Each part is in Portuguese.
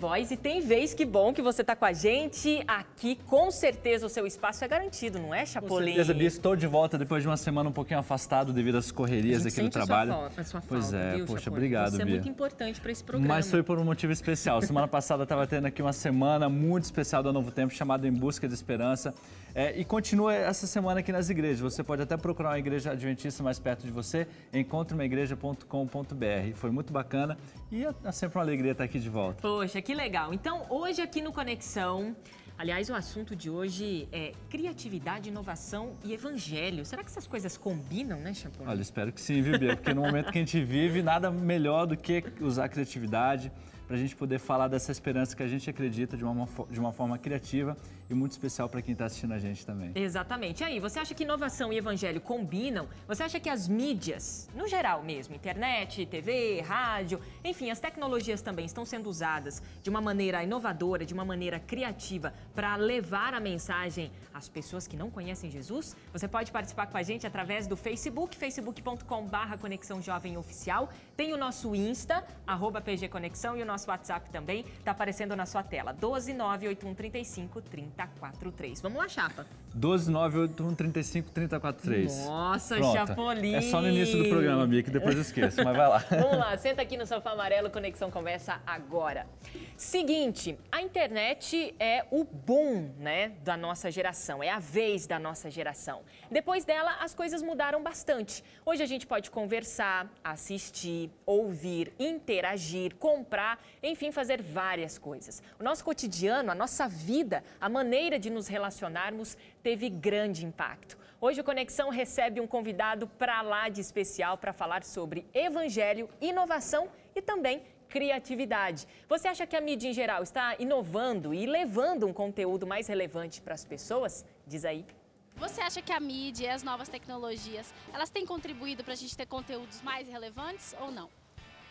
voz e tem vez, que bom que você está com a gente aqui. Com certeza o seu espaço é garantido, não é, Chapolin? Com certeza, Bia. Estou de volta depois de uma semana um pouquinho afastado devido às correrias aqui do trabalho. sua, falta, a sua pois falta, é, viu, poxa, Chapolin? obrigado, Isso é muito importante para esse programa. Mas foi por um motivo especial. Semana passada estava tendo aqui uma semana muito especial do Novo Tempo chamada Em Busca de Esperança. É, e continua essa semana aqui nas igrejas. Você pode até procurar uma igreja adventista mais perto de você, encontreumaigreja.com.br. Foi muito bacana e é, é sempre uma alegria estar aqui de volta. Poxa, que legal. Então, hoje aqui no Conexão, Aliás, o assunto de hoje é criatividade, inovação e evangelho. Será que essas coisas combinam, né, Champollion? Olha, espero que sim, viu, Bia? Porque no momento que a gente vive, nada melhor do que usar a criatividade para a gente poder falar dessa esperança que a gente acredita de uma, de uma forma criativa e muito especial para quem está assistindo a gente também. Exatamente. E aí, você acha que inovação e evangelho combinam? Você acha que as mídias, no geral mesmo, internet, TV, rádio, enfim, as tecnologias também estão sendo usadas de uma maneira inovadora, de uma maneira criativa, para levar a mensagem às pessoas que não conhecem Jesus? Você pode participar com a gente através do Facebook, facebook.com.br Conexão Jovem Oficial. Tem o nosso Insta, arroba PG Conexão, e o nosso WhatsApp também está aparecendo na sua tela, 129813530. 3043. Vamos lá, chapa. 12981353043. Nossa, Pronto. Chapolin. É só no início do programa, Bia, que depois eu esqueço, mas vai lá. Vamos lá, senta aqui no sofá amarelo, Conexão começa agora. Seguinte, a internet é o boom, né, da nossa geração, é a vez da nossa geração. Depois dela, as coisas mudaram bastante. Hoje a gente pode conversar, assistir, ouvir, interagir, comprar, enfim, fazer várias coisas. O nosso cotidiano, a nossa vida, a maneira maneira de nos relacionarmos teve grande impacto. Hoje o Conexão recebe um convidado para lá de especial para falar sobre evangelho, inovação e também criatividade. Você acha que a mídia em geral está inovando e levando um conteúdo mais relevante para as pessoas? Diz aí. Você acha que a mídia e as novas tecnologias, elas têm contribuído para a gente ter conteúdos mais relevantes ou não?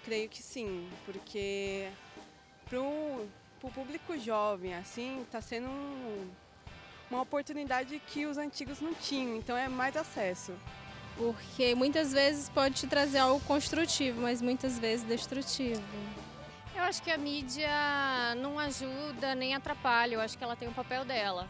Creio que sim, porque pro o público jovem, assim, está sendo um, uma oportunidade que os antigos não tinham, então é mais acesso. Porque muitas vezes pode te trazer algo construtivo, mas muitas vezes destrutivo. Eu acho que a mídia não ajuda nem atrapalha, eu acho que ela tem o um papel dela.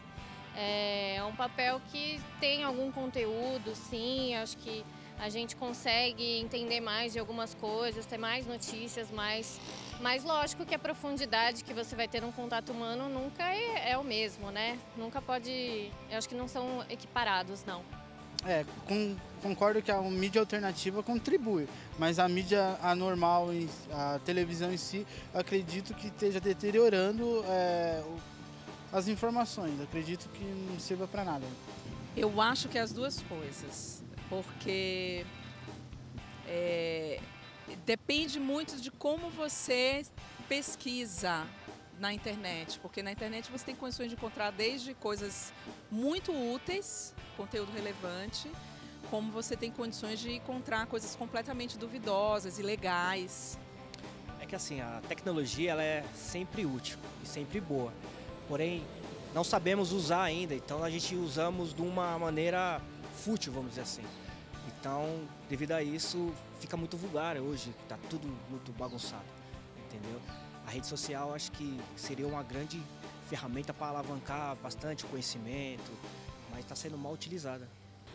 É, é um papel que tem algum conteúdo, sim, acho que a gente consegue entender mais de algumas coisas, ter mais notícias, mais, mas lógico que a profundidade que você vai ter num contato humano nunca é, é o mesmo, né? Nunca pode. Eu acho que não são equiparados, não. É, com, concordo que a mídia alternativa contribui, mas a mídia anormal, a televisão em si, acredito que esteja deteriorando é, as informações. Acredito que não sirva para nada. Eu acho que é as duas coisas porque é, depende muito de como você pesquisa na internet, porque na internet você tem condições de encontrar desde coisas muito úteis, conteúdo relevante, como você tem condições de encontrar coisas completamente duvidosas, ilegais. É que assim, a tecnologia ela é sempre útil e sempre boa. Porém, não sabemos usar ainda, então a gente usamos de uma maneira fútil, vamos dizer assim. Então, devido a isso, fica muito vulgar hoje, está tudo muito bagunçado, entendeu? A rede social acho que seria uma grande ferramenta para alavancar bastante o conhecimento, mas está sendo mal utilizada.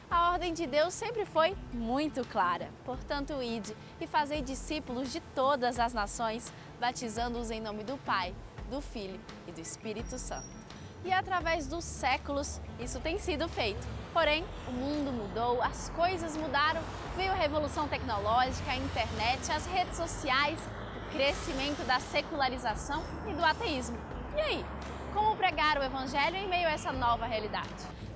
A ordem de Deus sempre foi muito clara. Portanto, ide e fazei discípulos de todas as nações, batizando-os em nome do Pai, do Filho e do Espírito Santo. E através dos séculos, isso tem sido feito. Porém, o mundo mudou, as coisas mudaram, veio a revolução tecnológica, a internet, as redes sociais, o crescimento da secularização e do ateísmo. E aí, como pregar o evangelho em meio a essa nova realidade?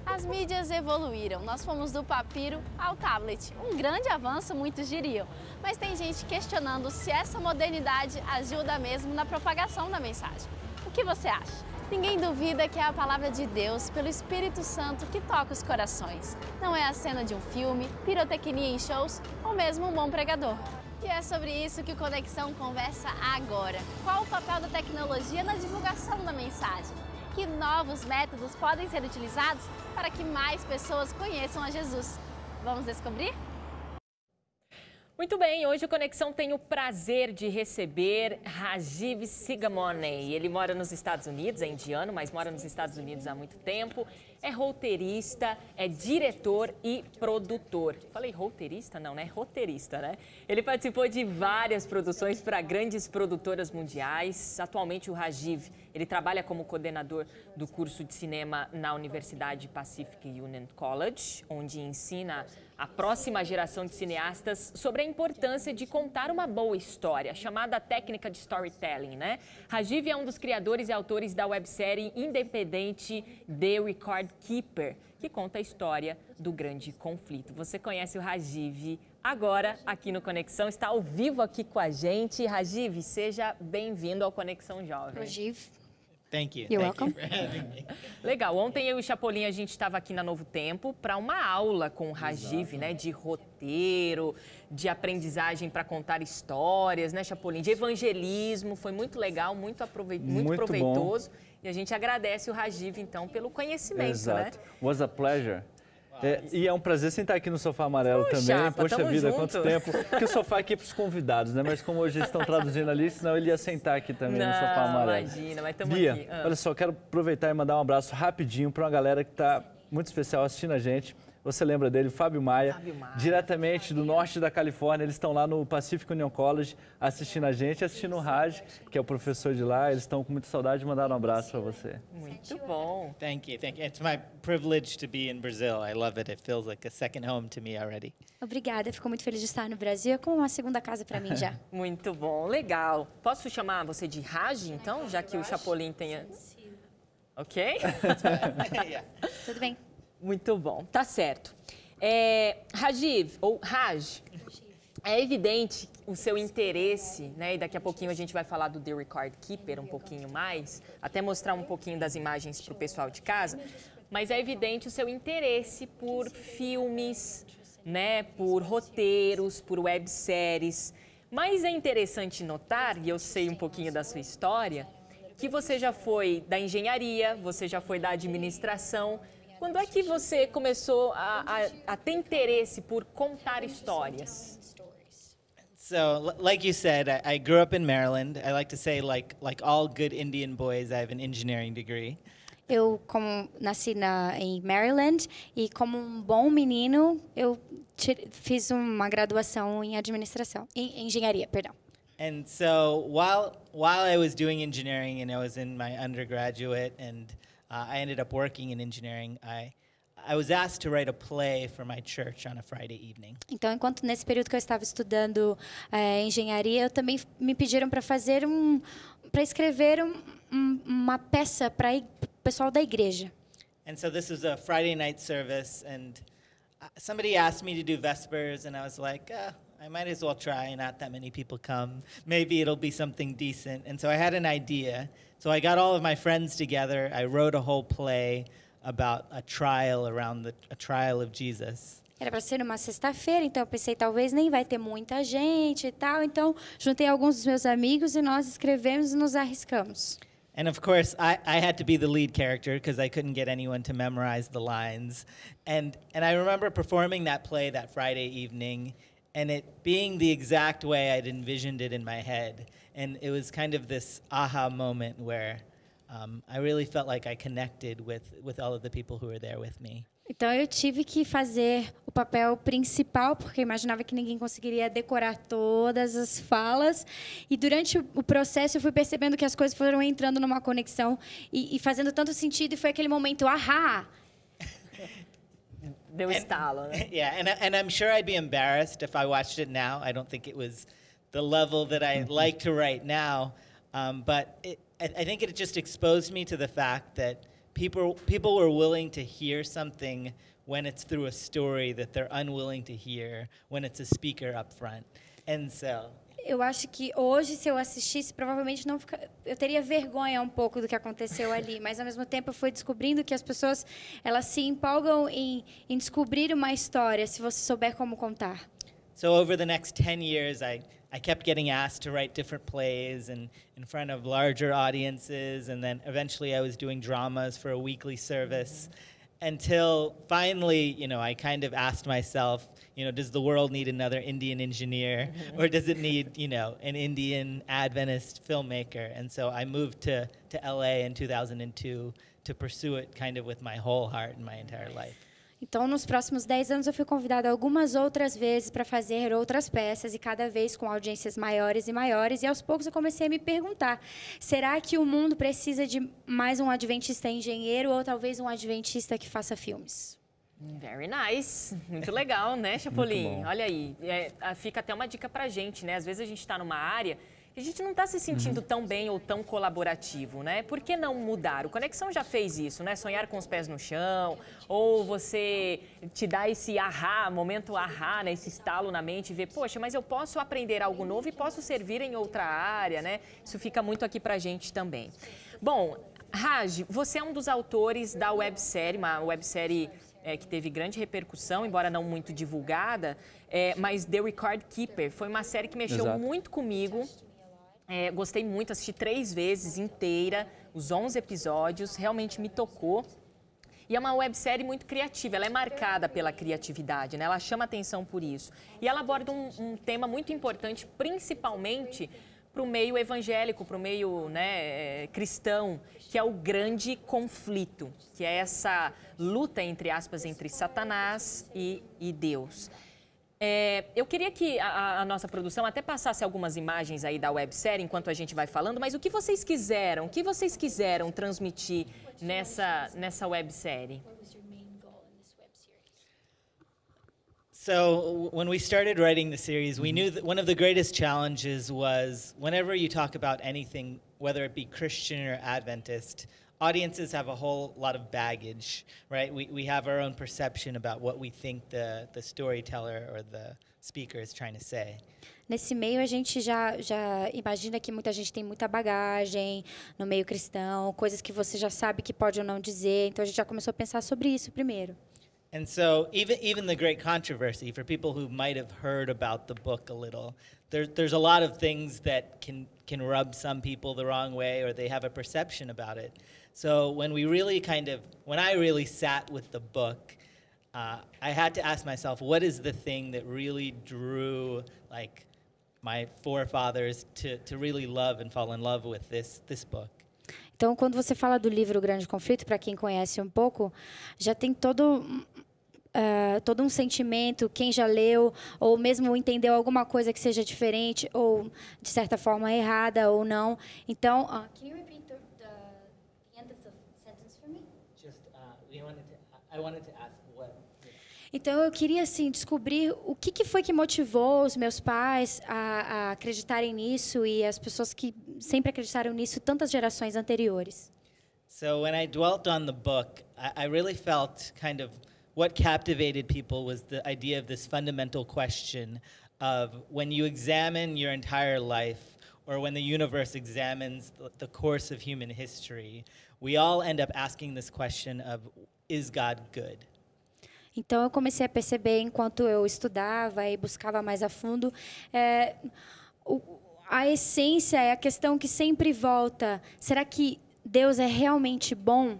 As mídias evoluíram, nós fomos do papiro ao tablet. Um grande avanço, muitos diriam. Mas tem gente questionando se essa modernidade ajuda mesmo na propagação da mensagem. O que você acha? Ninguém duvida que é a palavra de Deus, pelo Espírito Santo, que toca os corações. Não é a cena de um filme, pirotecnia em shows ou mesmo um bom pregador. E é sobre isso que o Conexão conversa agora. Qual o papel da tecnologia na divulgação da mensagem? Que novos métodos podem ser utilizados para que mais pessoas conheçam a Jesus? Vamos descobrir? Muito bem, hoje o Conexão tem o prazer de receber Rajiv Sigamoney. Ele mora nos Estados Unidos, é indiano, mas mora nos Estados Unidos há muito tempo é roteirista, é diretor e produtor. Falei roteirista? Não, né? Roteirista, né? Ele participou de várias produções para grandes produtoras mundiais. Atualmente, o Rajiv, ele trabalha como coordenador do curso de cinema na Universidade Pacific Union College, onde ensina a próxima geração de cineastas sobre a importância de contar uma boa história, chamada técnica de storytelling, né? Rajiv é um dos criadores e autores da websérie independente The Record Keeper, que conta a história do grande conflito. Você conhece o Rajiv agora aqui no Conexão, está ao vivo aqui com a gente. Rajiv, seja bem-vindo ao Conexão Jovem. Rajiv. Thank you. You're Thank welcome. You Legal. Ontem eu e o Chapolin, a gente estava aqui na Novo Tempo para uma aula com o Rajiv, Exato. né? De roteiro, de aprendizagem para contar histórias, né, Chapolin? De evangelismo. Foi muito legal, muito, aprove muito, muito proveitoso. Bom. E a gente agradece o Rajiv, então, pelo conhecimento, né? Exato. né? Was a pleasure. É, e é um prazer sentar aqui no sofá amarelo também. Chapa, Poxa vida, junto. quanto tempo. Porque o sofá é aqui é para os convidados, né? Mas como hoje estão traduzindo ali, senão ele ia sentar aqui também Não, no sofá amarelo. Imagina, mas estamos aqui. Ah. Olha só, quero aproveitar e mandar um abraço rapidinho para uma galera que está muito especial assistindo a gente. Você lembra dele, Fábio Maia, Fábio Maia diretamente do norte da Califórnia. Eles estão lá no Pacific Union College assistindo a gente, assistindo o Raj, que é o professor de lá. Eles estão com muita saudade. de mandar um abraço para você. Muito bom. Thank you, thank you. It's my privilege to be in Brazil. I love it. It feels like a second home to me already. Obrigada. Fico muito feliz de estar no Brasil. É como uma segunda casa para mim já. muito bom, legal. Posso chamar você de Raj, então, já que o Chapolin tem... Ok? Tudo bem. Muito bom, tá certo. É, Rajiv, ou Raj, é evidente o seu interesse, né? E daqui a pouquinho a gente vai falar do The Record Keeper um pouquinho mais, até mostrar um pouquinho das imagens para o pessoal de casa. Mas é evidente o seu interesse por filmes, né? Por roteiros, por webséries. Mas é interessante notar, e eu sei um pouquinho da sua história, que você já foi da engenharia, você já foi da administração quando é que você começou a, a, a ter interesse por contar histórias? So, like you said, I, I grew up in Maryland. I like to say, like like all good Indian boys, I have an engineering degree. Eu como nasci na, em Maryland e como um bom menino, eu fiz uma graduação em administração, em engenharia, perdão. And so while while I was doing engineering and I was in my undergraduate and Uh, I ended up working in engineering. I I was asked to write a play for my church on a Friday evening. Então, enquanto nesse período que eu estava estudando é, engenharia, eu também me pediram para fazer um, para escrever um, um, uma peça para o pessoal da igreja. And so this was a Friday night service, and uh, somebody asked me to do vespers, and I was like, uh, I might as well try. Not that many people come. Maybe it'll be something decent. And so I had an idea. So I got all of my friends together. I wrote a whole play about a trial around the a trial of Jesus. Era para ser uma sexta-feira, então eu pensei talvez nem vai ter muita gente e tal. Então juntei alguns dos meus amigos e nós escrevemos e nos arriscamos. And of course, I, I had to be the lead character because I couldn't get anyone to memorize the lines. And and I remember performing that play that Friday evening, and it being the exact way I'd envisioned it in my head. And it was kind of this aha moment where um, I really felt like I connected with, with all of the people who were there with me. Então eu tive que fazer o papel principal porque imaginava que ninguém conseguiria decorar todas as falas e durante o processo eu fui percebendo que as coisas foram entrando numa conexão e, e fazendo tanto sentido e foi aquele momento ahá There was Yeah, and, and I'm sure I'd be embarrassed if I watched it now. I don't think it was the level that I mm-hmm. like to write now. Um, but it, I, I think it just exposed me to the fact that people, people were willing to hear something when it's through a story that they're unwilling to hear when it's a speaker up front. And so eu acho que hoje, se eu assistisse, provavelmente não fica... eu teria vergonha um pouco do que aconteceu ali. Mas, ao mesmo tempo, eu fui descobrindo que as pessoas elas se empolgam em, em descobrir uma história, se você souber como contar. So over the next 10 years, I, I kept getting asked to write different plays and in front of larger audiences. And then eventually I was doing dramas for a weekly service mm -hmm. until finally, you know, I kind of asked myself, you know, does the world need another Indian engineer mm-hmm. or does it need, you know, an Indian Adventist filmmaker? And so I moved to, to LA in 2002 to pursue it kind of with my whole heart and my entire life. Então, nos próximos 10 anos, eu fui convidada algumas outras vezes para fazer outras peças, e cada vez com audiências maiores e maiores. E aos poucos eu comecei a me perguntar: será que o mundo precisa de mais um adventista engenheiro ou talvez um adventista que faça filmes? Very nice, muito legal, né, Chapolin? Olha aí, é, ah, fica até uma dica pra gente, né? Às vezes a gente está numa área e a gente não está se uhum. sentindo uhum. tão bem ou tão colaborativo, né? Por que não mudar? O Conexão já fez isso, né? Sonhar com os pés no chão, ou você te dá esse ahá, momento ahá, né? Esse estalo na mente e ver, poxa, mas eu posso aprender algo novo e posso servir em outra área, né? Isso fica muito aqui pra gente também. Bom, Raj, você é um dos autores da websérie, uma websérie é, que teve grande repercussão, embora não muito divulgada, é, mas The Record Keeper foi uma série que mexeu Exato. muito comigo. É, gostei muito, assisti três vezes inteira, os 11 episódios, realmente me tocou. E é uma websérie muito criativa, ela é marcada pela criatividade, né? ela chama atenção por isso. E ela aborda um, um tema muito importante, principalmente para o meio evangélico, para o meio né, eh, cristão, que é o grande conflito, que é essa luta, entre aspas, entre Satanás e, e Deus. É, eu queria que a, a, nossa produção até passasse algumas imagens aí da websérie enquanto a gente vai falando, mas o que vocês quiseram, o que vocês quiseram transmitir nessa, nessa websérie? So when we started writing the series, we knew mm-hmm. that one of the greatest challenges was whenever you talk about anything, whether it be Christian or Adventist, audiences have a whole lot of baggage, right? We, we have our own perception about what we think the, the storyteller or the speaker is trying to say. Nesse meio, a gente já, já imagina que muita gente tem muita bagagem no meio cristão, coisas que você já sabe que pode ou não dizer. Então, a gente já começou a pensar sobre isso primeiro. And so, even even the great controversy for people who might have heard about the book a little, there, there's a lot of things that can can rub some people the wrong way, or they have a perception about it. So when we really kind of when I really sat with the book, uh, I had to ask myself, what is the thing that really drew like my forefathers to to really love and fall in love with this this book? Então, quando você fala do livro Grande Conflito, para quem conhece um pouco, já tem todo um uh, todo um sentimento, quem já leu, ou mesmo entendeu alguma coisa que seja diferente, ou de certa forma errada ou não. Então, uh, can you repeat the, the, the end of the sentence for me? Just, uh, we wanted to, I wanted to ask what. Então eu queria assim descobrir o que, que foi que motivou os meus pais a, a acreditarem nisso e as pessoas que sempre acreditaram nisso tantas gerações anteriores. So when I dwelt on the book, I, I really felt kind of what captivated people was the idea of this fundamental question of when you examine your entire life or when the universe examines the course of human history, we all end up asking this question of is God good? Então eu comecei a perceber enquanto eu estudava e buscava mais a fundo é, o, a essência é a questão que sempre volta: será que Deus é realmente bom?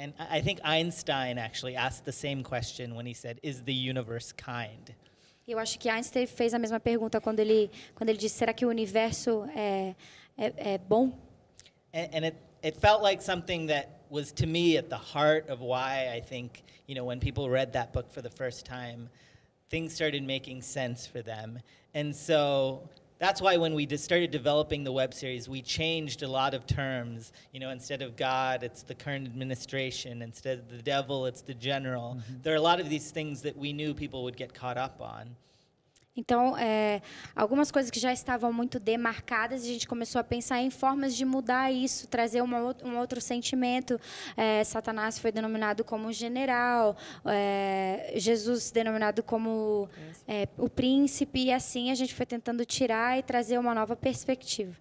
And I think Einstein actually asked the same question when he said, "Is the universe kind?" Eu acho que Einstein fez a mesma pergunta quando ele quando ele disse, "Será que o universo é é, é bom?" And, and it it felt like something that was to me at the heart of why I think you know when people read that book for the first time, things started making sense for them, and so that's why when we started developing the web series, we changed a lot of terms. You know, instead of God, it's the current administration. Instead of the devil, it's the general. Mm-hmm. There are a lot of these things that we knew people would get caught up on. Então, é, algumas coisas que já estavam muito demarcadas, a gente começou a pensar em formas de mudar isso, trazer uma, um outro sentimento. É, Satanás foi denominado como general, é, Jesus denominado como é, o príncipe, e assim a gente foi tentando tirar e trazer uma nova perspectiva.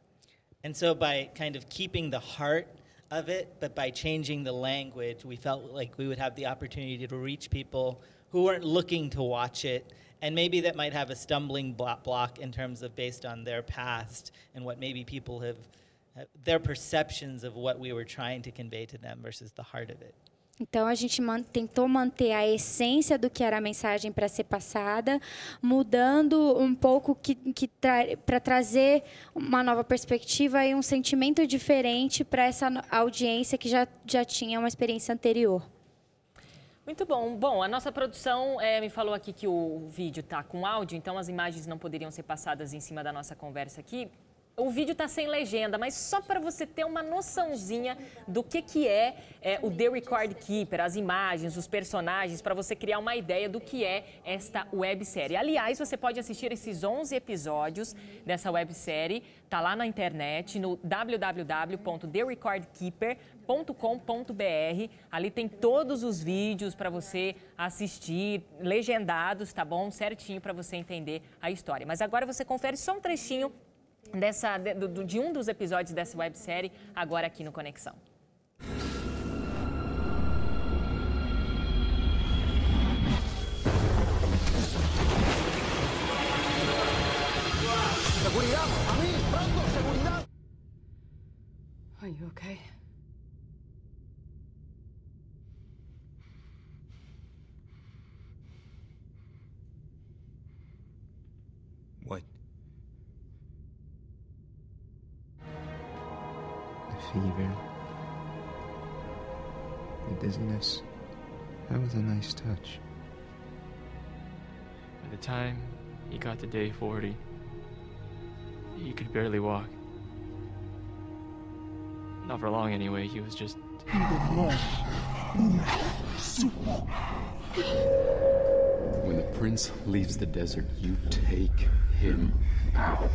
And so, by kind of keeping the heart of it, but by changing the language, we felt like we would have the opportunity to reach people who weren't looking to watch it. And maybe that might have a stumbling block in terms of based on their past and what maybe people have, their perceptions of what we were trying to convey to them versus the heart of it. Então a gente man tentou manter a essência do que era a mensagem para ser passada, mudando um pouco que, que tra para trazer uma nova perspectiva e um sentimento diferente para essa audiência que já, já tinha uma experiência anterior. Muito bom. Bom, a nossa produção é, me falou aqui que o vídeo está com áudio, então as imagens não poderiam ser passadas em cima da nossa conversa aqui o vídeo está sem legenda, mas só para você ter uma noçãozinha do que, que é, é o The Record Keeper, as imagens, os personagens, para você criar uma ideia do que é esta websérie. Aliás, você pode assistir esses 11 episódios dessa websérie, tá lá na internet, no www.therecordkeeper.com.br. Ali tem todos os vídeos para você assistir, legendados, tá bom? Certinho para você entender a história. Mas agora você confere só um trechinho dessa, de, do, de um dos episódios dessa websérie, agora aqui no Conexão. a Are you okay? fever, the dizziness. That was a nice touch. By the time he got to day 40, he could barely walk. Not for long, anyway. He was just. When the prince leaves the desert, you take him out.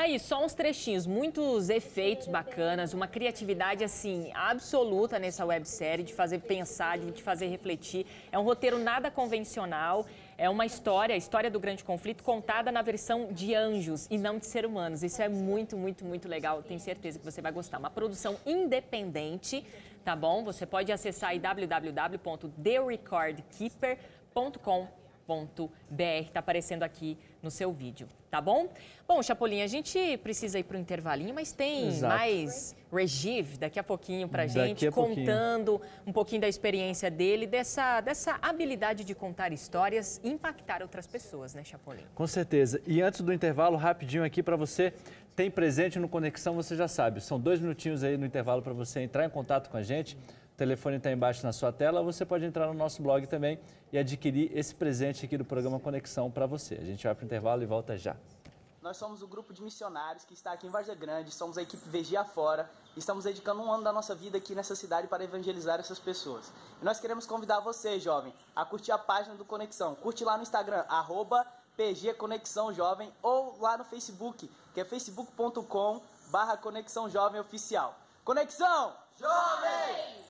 Tá aí, só uns trechinhos, muitos efeitos bacanas, uma criatividade assim absoluta nessa websérie de fazer pensar, de te fazer refletir. É um roteiro nada convencional, é uma história, a história do grande conflito contada na versão de anjos e não de ser humanos. Isso é muito, muito, muito legal. Tenho certeza que você vai gostar. Uma produção independente, tá bom? Você pode acessar aí www.therecordkeeper.com.br. Está aparecendo aqui no seu vídeo, tá bom? Bom, Chapolin, a gente precisa ir para o intervalinho, mas tem Exato. mais Regiv daqui a pouquinho para gente, a contando pouquinho. um pouquinho da experiência dele, dessa, dessa habilidade de contar histórias e impactar outras pessoas, né, Chapolin? Com certeza. E antes do intervalo, rapidinho aqui para você, tem presente no Conexão, você já sabe. São dois minutinhos aí no intervalo para você entrar em contato com a gente telefone está embaixo na sua tela. Você pode entrar no nosso blog também e adquirir esse presente aqui do programa Conexão para você. A gente vai para o intervalo e volta já. Nós somos o grupo de missionários que está aqui em Vargas Grande, somos a equipe Vegia Fora, estamos dedicando um ano da nossa vida aqui nessa cidade para evangelizar essas pessoas. E nós queremos convidar você, jovem, a curtir a página do Conexão. Curte lá no Instagram, arroba PG Conexão Jovem, ou lá no Facebook, que é facebook.com barra Conexão Jovem Oficial. Conexão! Jovens!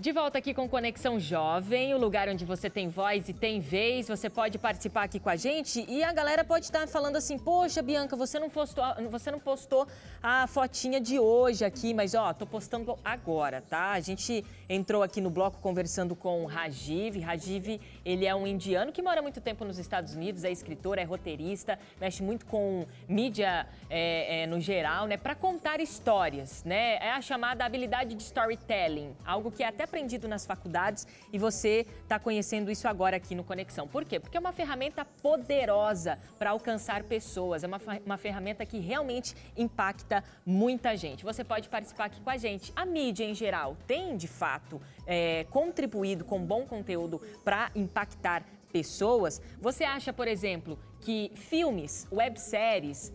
De volta aqui com Conexão Jovem, o lugar onde você tem voz e tem vez. Você pode participar aqui com a gente e a galera pode estar falando assim: Poxa, Bianca, você não postou, você não postou a fotinha de hoje aqui, mas ó, tô postando agora, tá? A gente entrou aqui no bloco conversando com o Rajiv. Rajiv, ele é um indiano que mora muito tempo nos Estados Unidos, é escritor, é roteirista, mexe muito com mídia é, é, no geral, né? Para contar histórias, né? É a chamada habilidade de storytelling, algo que é até aprendido nas faculdades e você está conhecendo isso agora aqui no Conexão. Por quê? Porque é uma ferramenta poderosa para alcançar pessoas, é uma, uma ferramenta que realmente impacta muita gente. Você pode participar aqui com a gente. A mídia em geral tem, de fato, é, contribuído com bom conteúdo para impactar pessoas? Você acha, por exemplo, que filmes, webséries,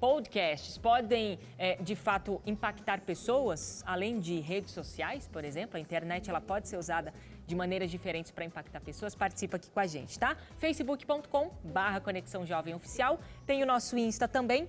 podcasts podem, é, de fato, impactar pessoas, além de redes sociais, por exemplo? A internet ela pode ser usada de maneiras diferentes para impactar pessoas. Participa aqui com a gente, tá? facebook.com Conexão Jovem Oficial. Tem o nosso Insta também,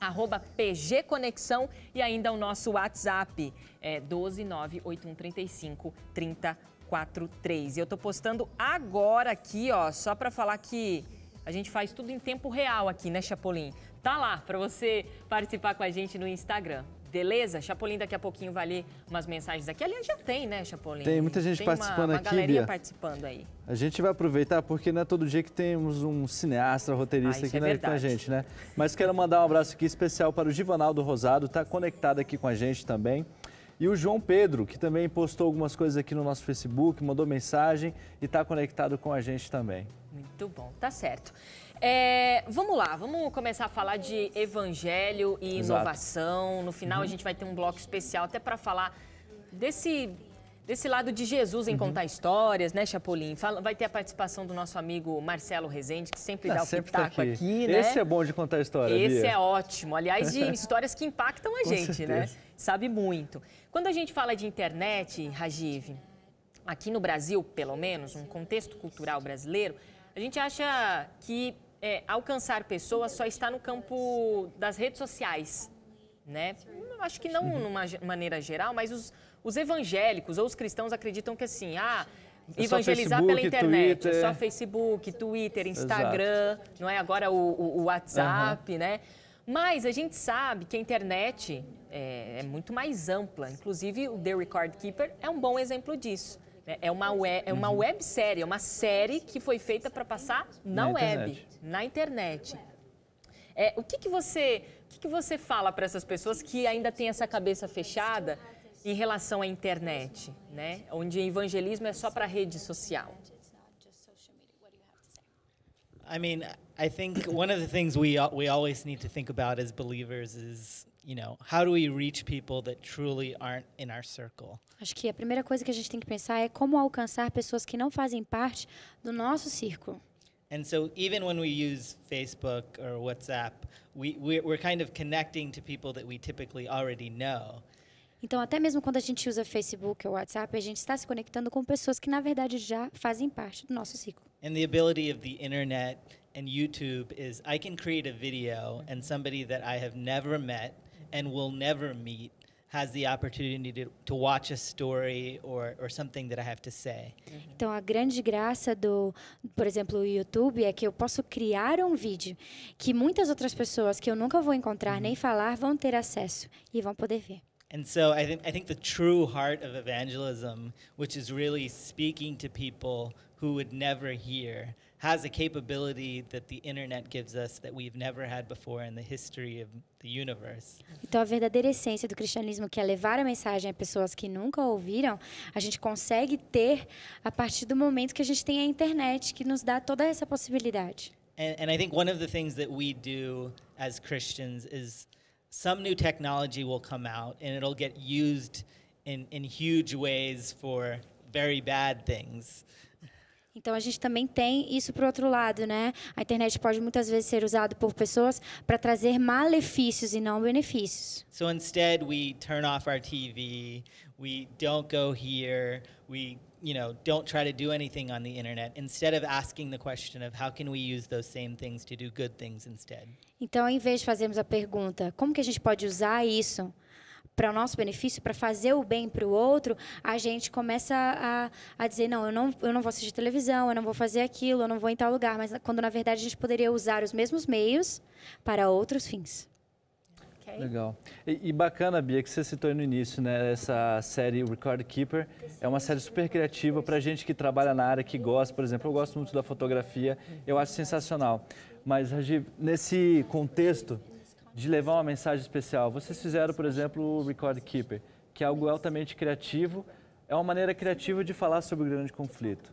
arroba PG Conexão e ainda o nosso WhatsApp, é 12981353043. Eu tô postando agora aqui, ó, só para falar que a gente faz tudo em tempo real aqui, né, Chapolin? tá lá para você participar com a gente no Instagram. Beleza? Chapolin daqui a pouquinho vai ler umas mensagens aqui. Aliás, já tem, né, Chapolin? Tem muita gente tem participando uma, uma aqui. Tem galerinha Bia. participando aí. A gente vai aproveitar porque não é todo dia que temos um cineasta, roteirista ah, aqui é né, com a gente, né? Mas quero mandar um abraço aqui especial para o Givanaldo Rosado, tá conectado aqui com a gente também. E o João Pedro, que também postou algumas coisas aqui no nosso Facebook, mandou mensagem e está conectado com a gente também. Muito bom, tá certo. É, vamos lá, vamos começar a falar de evangelho e Exato. inovação. No final uhum. a gente vai ter um bloco especial até para falar desse desse lado de Jesus em uhum. contar histórias, né, Chapolin? Fala, vai ter a participação do nosso amigo Marcelo Rezende, que sempre ah, dá o sempre tá pitaco tá aqui. aqui. né? Esse é bom de contar histórias Esse Bia. é ótimo. Aliás, de histórias que impactam a gente, né? certeza. né? Sabe muito. Quando a gente fala de internet, Rajiv, aqui no Brasil, pelo menos, um contexto cultural brasileiro, a gente acha que é, alcançar pessoas só está no campo das redes sociais, né? Acho que não uma maneira geral, mas os, os evangélicos ou os cristãos acreditam que assim, ah, é evangelizar Facebook, pela internet, Twitter. É só Facebook, Twitter, Instagram, Exato. não é agora o, o, o WhatsApp, uhum. né? Mas a gente sabe que a internet é, é muito mais ampla. Inclusive, o The Record Keeper é um bom exemplo disso. É, é uma, web, é uma uhum. websérie, é uma série que foi feita para passar na, na web, internet. na internet. É, o que, que você o que, que você fala para essas pessoas que ainda têm essa cabeça fechada em relação à internet, né? Onde o evangelismo é só para rede social. I mean, I think one of the things we we always need to think about as believers is you know, how do we reach people that truly aren't in our circle? Acho que a primeira coisa que a gente tem que pensar é como alcançar pessoas que não fazem parte do nosso círculo. And so even when we use Facebook or WhatsApp, we we're kind of connecting to people that we typically already know. Então, até mesmo quando a gente usa Facebook ou WhatsApp, a gente está se conectando com pessoas que, na verdade, já fazem parte do nosso ciclo. And the ability of the internet and YouTube is I can create a video and somebody that I have never met – and will never meet has the opportunity to, to watch a story or, or something that I have to say. Uhum. Então a grande graça do, por exemplo, o YouTube é que eu posso criar um vídeo que muitas outras pessoas que eu nunca vou encontrar uhum. nem falar vão ter acesso e vão poder ver. And so I think I think the true heart of evangelism, which is really speaking to people who would never hear has a capability that the internet gives us that we've never had before in the history of the universe. Então a verdadeira essência do cristianismo que é levar a mensagem a pessoas que nunca ouviram, a gente consegue ter a partir do momento que a gente tem a internet que nos dá toda essa possibilidade. And, and I think one of the things that we do as Christians is some new technology will come out and it'll get used in in huge ways for very bad things. Então a gente também tem isso para o outro lado, né? A internet pode muitas vezes ser usada por pessoas para trazer malefícios e não benefícios. So instead we turn off our TV, we don't go here, we you know, don't try to do anything on the internet instead of asking the question of how can we use those same things to do good things instead. Então, em vez de fazermos a pergunta, como que a gente pode usar isso? para o nosso benefício, para fazer o bem para o outro, a gente começa a, a dizer, não eu, não, eu não vou assistir televisão, eu não vou fazer aquilo, eu não vou em tal lugar. Mas quando, na verdade, a gente poderia usar os mesmos meios para outros fins. Legal. E, e, bacana, Bia, que você citou no início, né? Essa série Record Keeper é uma série super criativa para gente que trabalha na área, que gosta. Por exemplo, eu gosto muito da fotografia, eu acho sensacional. Mas, Rajiv, nesse contexto de levar uma mensagem especial. Vocês fizeram, por exemplo, o Record Keeper, que é algo altamente criativo, é uma maneira criativa de falar sobre o grande conflito.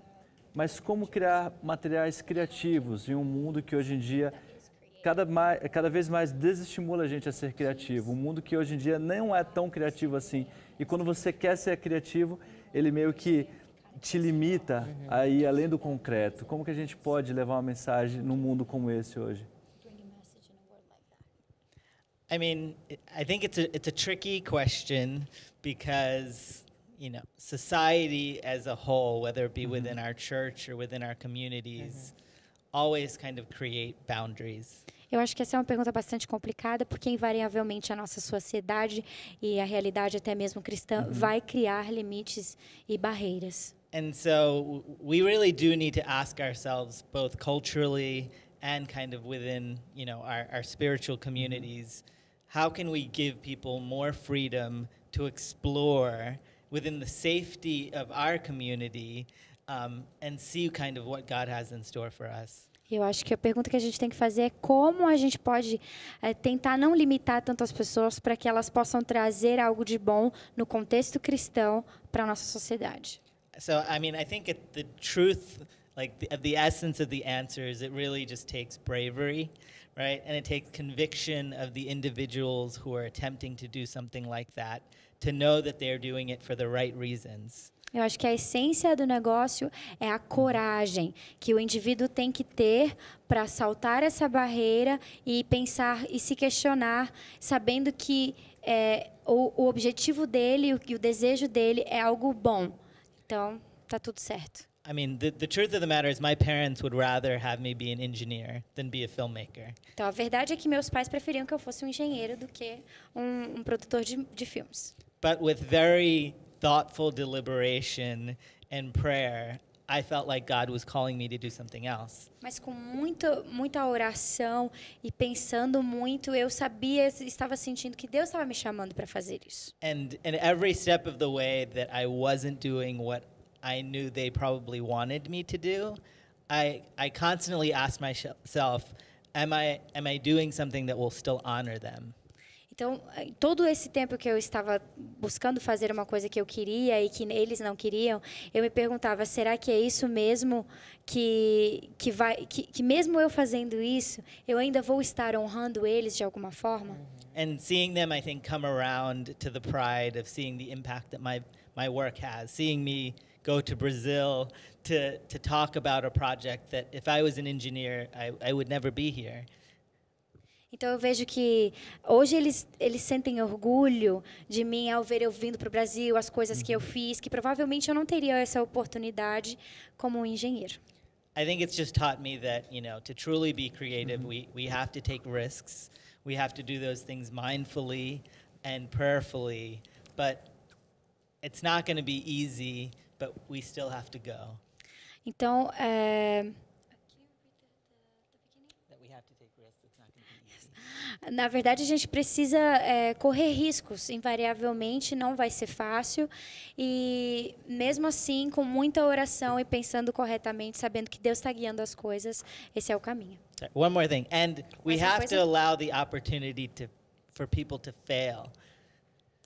Mas como criar materiais criativos em um mundo que hoje em dia cada, mais, cada vez mais desestimula a gente a ser criativo? Um mundo que hoje em dia não é tão criativo assim. E quando você quer ser criativo, ele meio que te limita a ir além do concreto. Como que a gente pode levar uma mensagem num mundo como esse hoje? I mean, I think it's a it's a tricky question because you know society as a whole, whether it be mm-hmm. within our church or within our communities, mm-hmm. always kind of create boundaries. Eu acho que essa é uma pergunta bastante complicada, porque invariavelmente a nossa sociedade e a realidade até mesmo cristã uhum. Mm-hmm. vai criar limites e barreiras. And so we really do need to ask ourselves both culturally and kind of within, you know, our, our spiritual mm-hmm. communities. Uhum. how can we give people more freedom to explore within the safety of our community um, and see kind of what God has in store for us? Eu acho que a pergunta que a gente tem que fazer é como a gente pode é, tentar não limitar as pessoas para que elas possam trazer algo de bom no contexto cristão para a nossa sociedade. So, I mean, I think it, the truth, like the, the essence of the answer is it really just takes bravery, right? And it takes conviction of the individuals who are attempting to do something like that to know that they're doing it for the right reasons. Eu acho que a essência do negócio é a coragem que o indivíduo tem que ter para saltar essa barreira e pensar e se questionar, sabendo que é, o, o objetivo dele e o, o desejo dele é algo bom. Então, tá tudo certo. I mean, the, the truth of the matter is my parents would rather have me be an engineer than be a filmmaker. Então, a verdade é que meus pais preferiam que eu fosse um engenheiro do que um, um produtor de, de filmes. But with very thoughtful deliberation and prayer, I felt like God was calling me to do something else. Mas com muita muita oração e pensando muito, eu sabia, estava sentindo que Deus estava me chamando para fazer isso. And and every step of the way that I wasn't doing what I knew they probably wanted me to do, I I constantly myself, am I am I doing something that will still honor them? Então, eh, todo esse tempo que eu estava buscando fazer uma coisa que eu queria e que eles não queriam, eu me perguntava: será que é isso mesmo que que vai que, que mesmo eu fazendo isso, eu ainda vou estar honrando eles de alguma forma? And seeing them, I think, come around to the pride of seeing the impact that my my work has, seeing me go to Brazil to, to talk about a project that if I was an engineer, I, I would never be here. Então eu vejo que hoje eles, eles sentem orgulho de mim ao ver eu vindo para o Brasil, as coisas que eu fiz, que provavelmente eu não teria essa oportunidade como um engenheiro. I think it's just taught me that, you know, to truly be creative, we, we have to take risks. We have to do those things mindfully and prayerfully, but it's not going to be easy but we still have to go. Então, é, na verdade, a gente precisa é, correr riscos, invariavelmente, não vai ser fácil. E mesmo assim, com muita oração e pensando corretamente, sabendo que Deus está guiando as coisas, esse é o caminho. One more thing, and we have coisa? to allow the opportunity to, for people to fail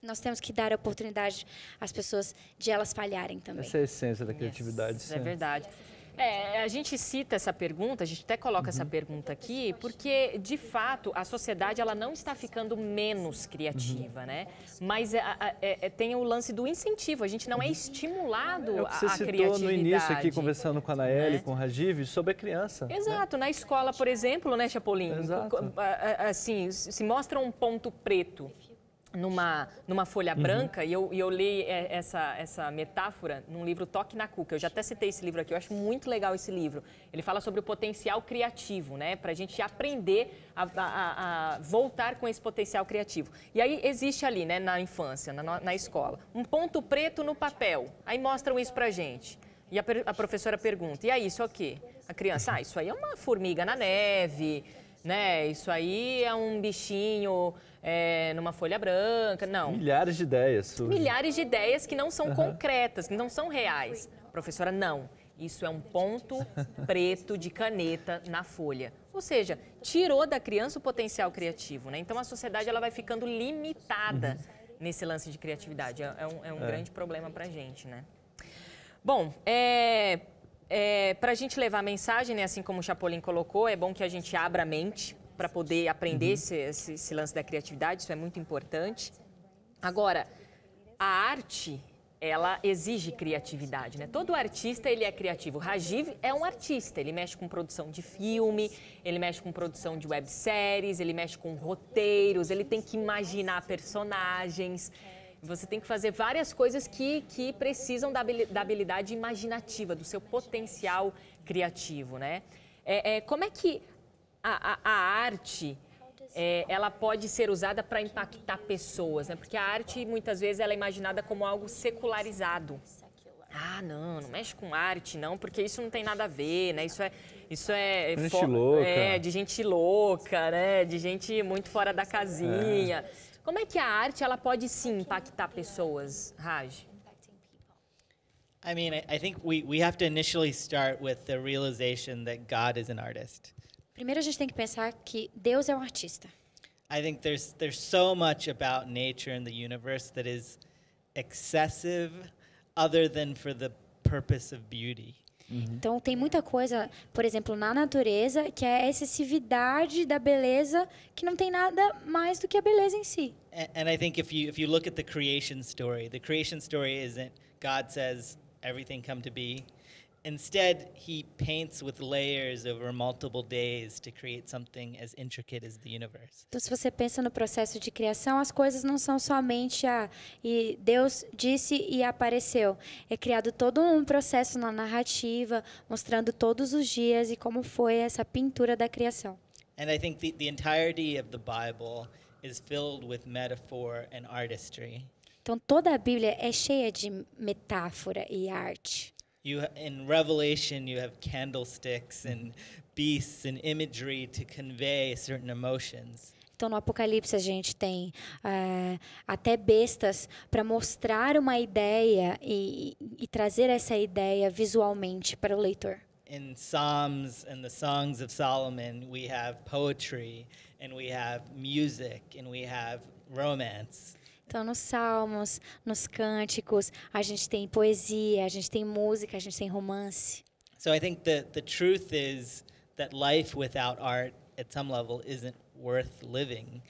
nós temos que dar a oportunidade às pessoas de elas falharem também. Essa é a essência da criatividade. Yes, É verdade. É, a gente cita essa pergunta, a gente até coloca uhum. essa pergunta aqui, porque de fato a sociedade ela não está ficando menos criativa, uhum. né? Mas é, é, é, tem o lance do incentivo, a gente não é uhum. estimulado é o que você a, a citou criatividade. no início aqui conversando com a Naeli né? com o Rajiv, sobre a criança. Né? Exato, né? na escola, por exemplo, né, Chapolin? Exato. Assim, se mostra um ponto preto numa, numa folha uhum. branca, e eu, e eu li é, essa, essa metáfora num livro Toque na Cuca. Eu já até citei esse livro aqui, eu acho muito legal esse livro. Ele fala sobre o potencial criativo, né? Para a gente aprender a, a, a, voltar com esse potencial criativo. E aí existe ali, né, na infância, na, na escola, um ponto preto no papel. Aí mostram isso pra gente. E a, a professora pergunta: e aí, isso é o quê? A criança, ah, isso aí é uma formiga na neve né? Isso aí é um bichinho é, numa folha branca, não. Milhares de ideias. Surgem. Milhares de ideias que não são uhum. concretas, que não são reais. Professora, não. Isso é um ponto preto de caneta na folha. Ou seja, tirou da criança o potencial criativo, né? Então a sociedade ela vai ficando limitada uhum. nesse lance de criatividade. É, é um, é um é. grande problema para gente, né? Bom, é, é, para a gente levar a mensagem, né, assim como o Chapolin colocou, é bom que a gente abra a mente para poder aprender uhum. esse, esse, esse lance da criatividade, isso é muito importante. Agora, a arte, ela exige criatividade, né? Todo artista, ele é criativo. Rajiv é um artista, ele mexe com produção de filme, ele mexe com produção de webséries, ele mexe com roteiros, ele tem que imaginar personagens. Você tem que fazer várias coisas que, que precisam da habilidade imaginativa, do seu potencial criativo, né? É, é como é que a, a, a arte... É, ela pode ser usada para impactar pessoas, né? Porque a arte muitas vezes ela é imaginada como algo secularizado. Ah, não, não mexe com arte, não, porque isso não tem nada a ver, né? Isso é. Isso é. Gente louca. É, de gente louca, né? De gente muito fora da é. casinha. É. Como é que a arte ela pode sim impactar pessoas, Raj? I mean, I, think we, we have to initially start with the realization that God is an artist. Primeiro a gente tem que pensar que Deus é um artista. I think there's there's so much about nature and the universe that is excessive other than for the purpose of beauty. Uhum. Então, tem muita coisa, por exemplo, na natureza, que é a excessividade da beleza que não tem nada mais do que a beleza em si. And, and I think if you if you look at the creation story, the creation story isn't God says everything come to be instead, he paints with layers over multiple days to create something as intricate as the universe. Então, se você pensa no processo de criação, as coisas não são somente a ah, e Deus disse e apareceu. É criado todo um processo na narrativa, mostrando todos os dias e como foi essa pintura da criação. And I think the, the entirety of the Bible is filled with metaphor and artistry. Então toda a Bíblia é cheia de metáfora e arte you in revelation you have candlesticks and beasts and imagery to convey certain emotions então no Apocalipse a gente tem uh, até bestas para mostrar uma ideia e, e, trazer essa ideia visualmente para o leitor. In Psalms and the Songs of Solomon we have poetry and we have music and we have romance. Então, nos salmos, nos cânticos, a gente tem poesia, a gente tem música, a gente tem romance. So I think the the truth is that life without art at some level isn't worth living.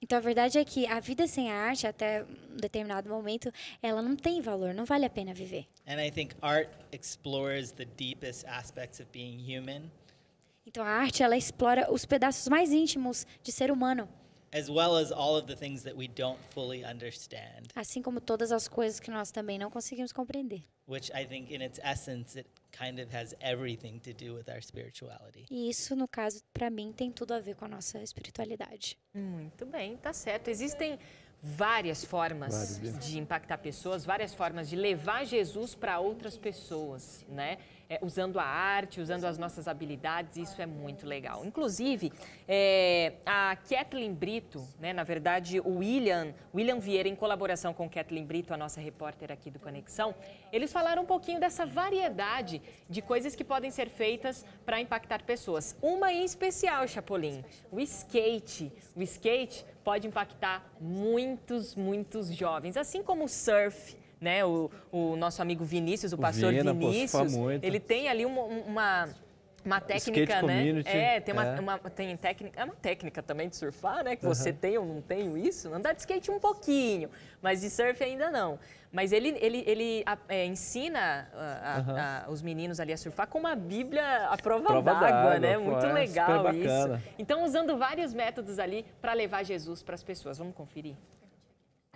Então a verdade é que a vida sem arte até um determinado momento ela não tem valor, não vale a pena viver. And I think art explores the deepest aspects of being human. Então a arte ela explora os pedaços mais íntimos de ser humano. Assim como todas as coisas que nós também não conseguimos compreender. Which I think in its essence it kind of has everything to do with our spirituality. E isso no caso para mim tem tudo a ver com a nossa espiritualidade. Muito bem, tá certo. Existem várias formas de impactar pessoas, várias formas de levar Jesus para outras pessoas, né? é, usando a arte, usando as nossas habilidades, isso é muito legal. Inclusive, é, a Kathleen Brito, né, na verdade, o William, William Vieira, em colaboração com Kathleen Brito, a nossa repórter aqui do Conexão, eles falaram um pouquinho dessa variedade de coisas que podem ser feitas para impactar pessoas. Uma em especial, Chapolin, o skate. O skate pode impactar muitos, muitos jovens, assim como o surf né? O, o nosso amigo Vinícius, o pastor Vina, Vinícius, ele tem ali uma, uma uma técnica, né? Community. É, tem uma, é. uma tem técnica, é uma técnica também de surfar, né? Que uhum. você tem ou não tenho isso. Andar de skate um pouquinho, mas de surf ainda não. Mas ele, ele, ele é, ensina ah, a, a, a, os meninos ali a surfar com uma bíblia à prova, prova d'água, né? Muito é, legal isso. Então, usando vários métodos ali para levar Jesus para as pessoas. Vamos conferir?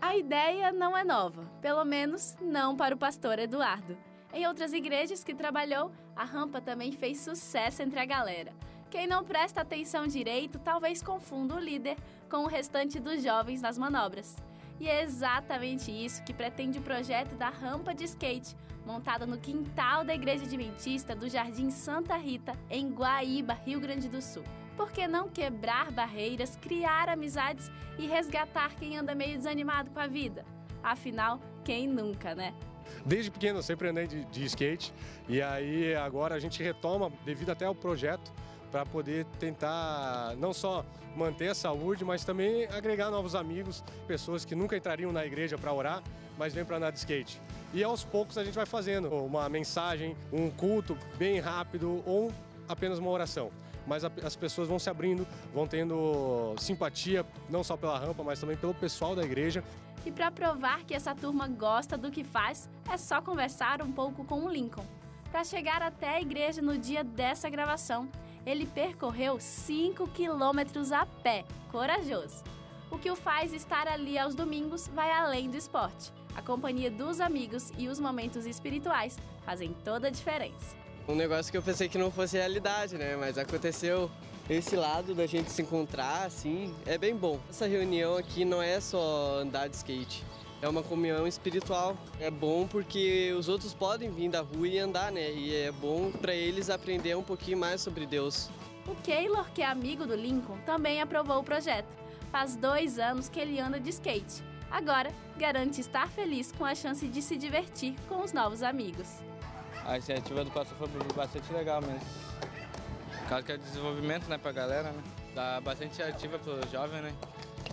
A ideia não é nova, pelo menos não para o pastor Eduardo. Em outras igrejas que trabalhou, a rampa também fez sucesso entre a galera. Quem não presta atenção direito talvez confunda o líder com o restante dos jovens nas manobras. E é exatamente isso que pretende o projeto da rampa de skate, montada no quintal da Igreja Adventista do Jardim Santa Rita, em Guaíba, Rio Grande do Sul. Por que não quebrar barreiras, criar amizades e resgatar quem anda meio desanimado com a vida? Afinal, quem nunca, né? Desde pequeno eu sempre andei de, de skate e aí agora a gente retoma, devido até ao projeto, para poder tentar não só manter a saúde, mas também agregar novos amigos, pessoas que nunca entrariam na igreja para orar, mas vêm para andar de skate. E aos poucos a gente vai fazendo uma mensagem, um culto bem rápido ou apenas uma oração mas a, as pessoas vão se abrindo, vão tendo simpatia, não só pela rampa, mas também pelo pessoal da igreja. E para provar que essa turma gosta do que faz, é só conversar um pouco com o Lincoln. Para chegar até a igreja no dia dessa gravação, ele percorreu 5 quilômetros a pé, corajoso. O que o faz estar ali aos domingos vai além do esporte. A companhia dos amigos e os momentos espirituais fazem toda a diferença. Um negócio que eu pensei que não fosse realidade, né? Mas aconteceu. Esse lado da gente se encontrar, assim, é bem bom. Essa reunião aqui não é só andar de skate. É uma comunhão espiritual. É bom porque os outros podem vir da rua e andar, né? E é bom para eles aprender um pouquinho mais sobre Deus. O Keylor, que é amigo do Lincoln, também aprovou o projeto. Faz dois anos que ele anda de skate. Agora, garante estar feliz com a chance de se divertir com os novos amigos a iniciativa do Passo foi bastante legal, mas caso que é desenvolvimento né, pra galera, né? Dá bastante ativa pro jovem, né?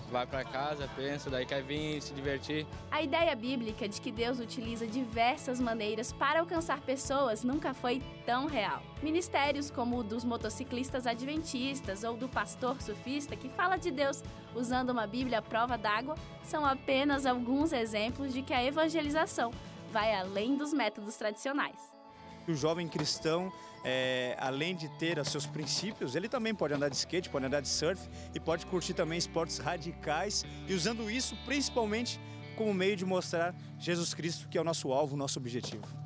Vai para casa, pensa, daí quer vir se divertir. A ideia bíblica de que Deus utiliza diversas maneiras para alcançar pessoas nunca foi tão real. Ministérios como o dos motociclistas adventistas ou do pastor sufista que fala de Deus usando uma Bíblia à prova d'água são apenas alguns exemplos de que a evangelização vai além dos métodos tradicionais que o jovem cristão, é, além de ter os seus princípios, ele também pode andar de skate, pode andar de surf e pode curtir também esportes radicais e usando isso principalmente como meio de mostrar Jesus Cristo, que é o nosso alvo, o nosso objetivo.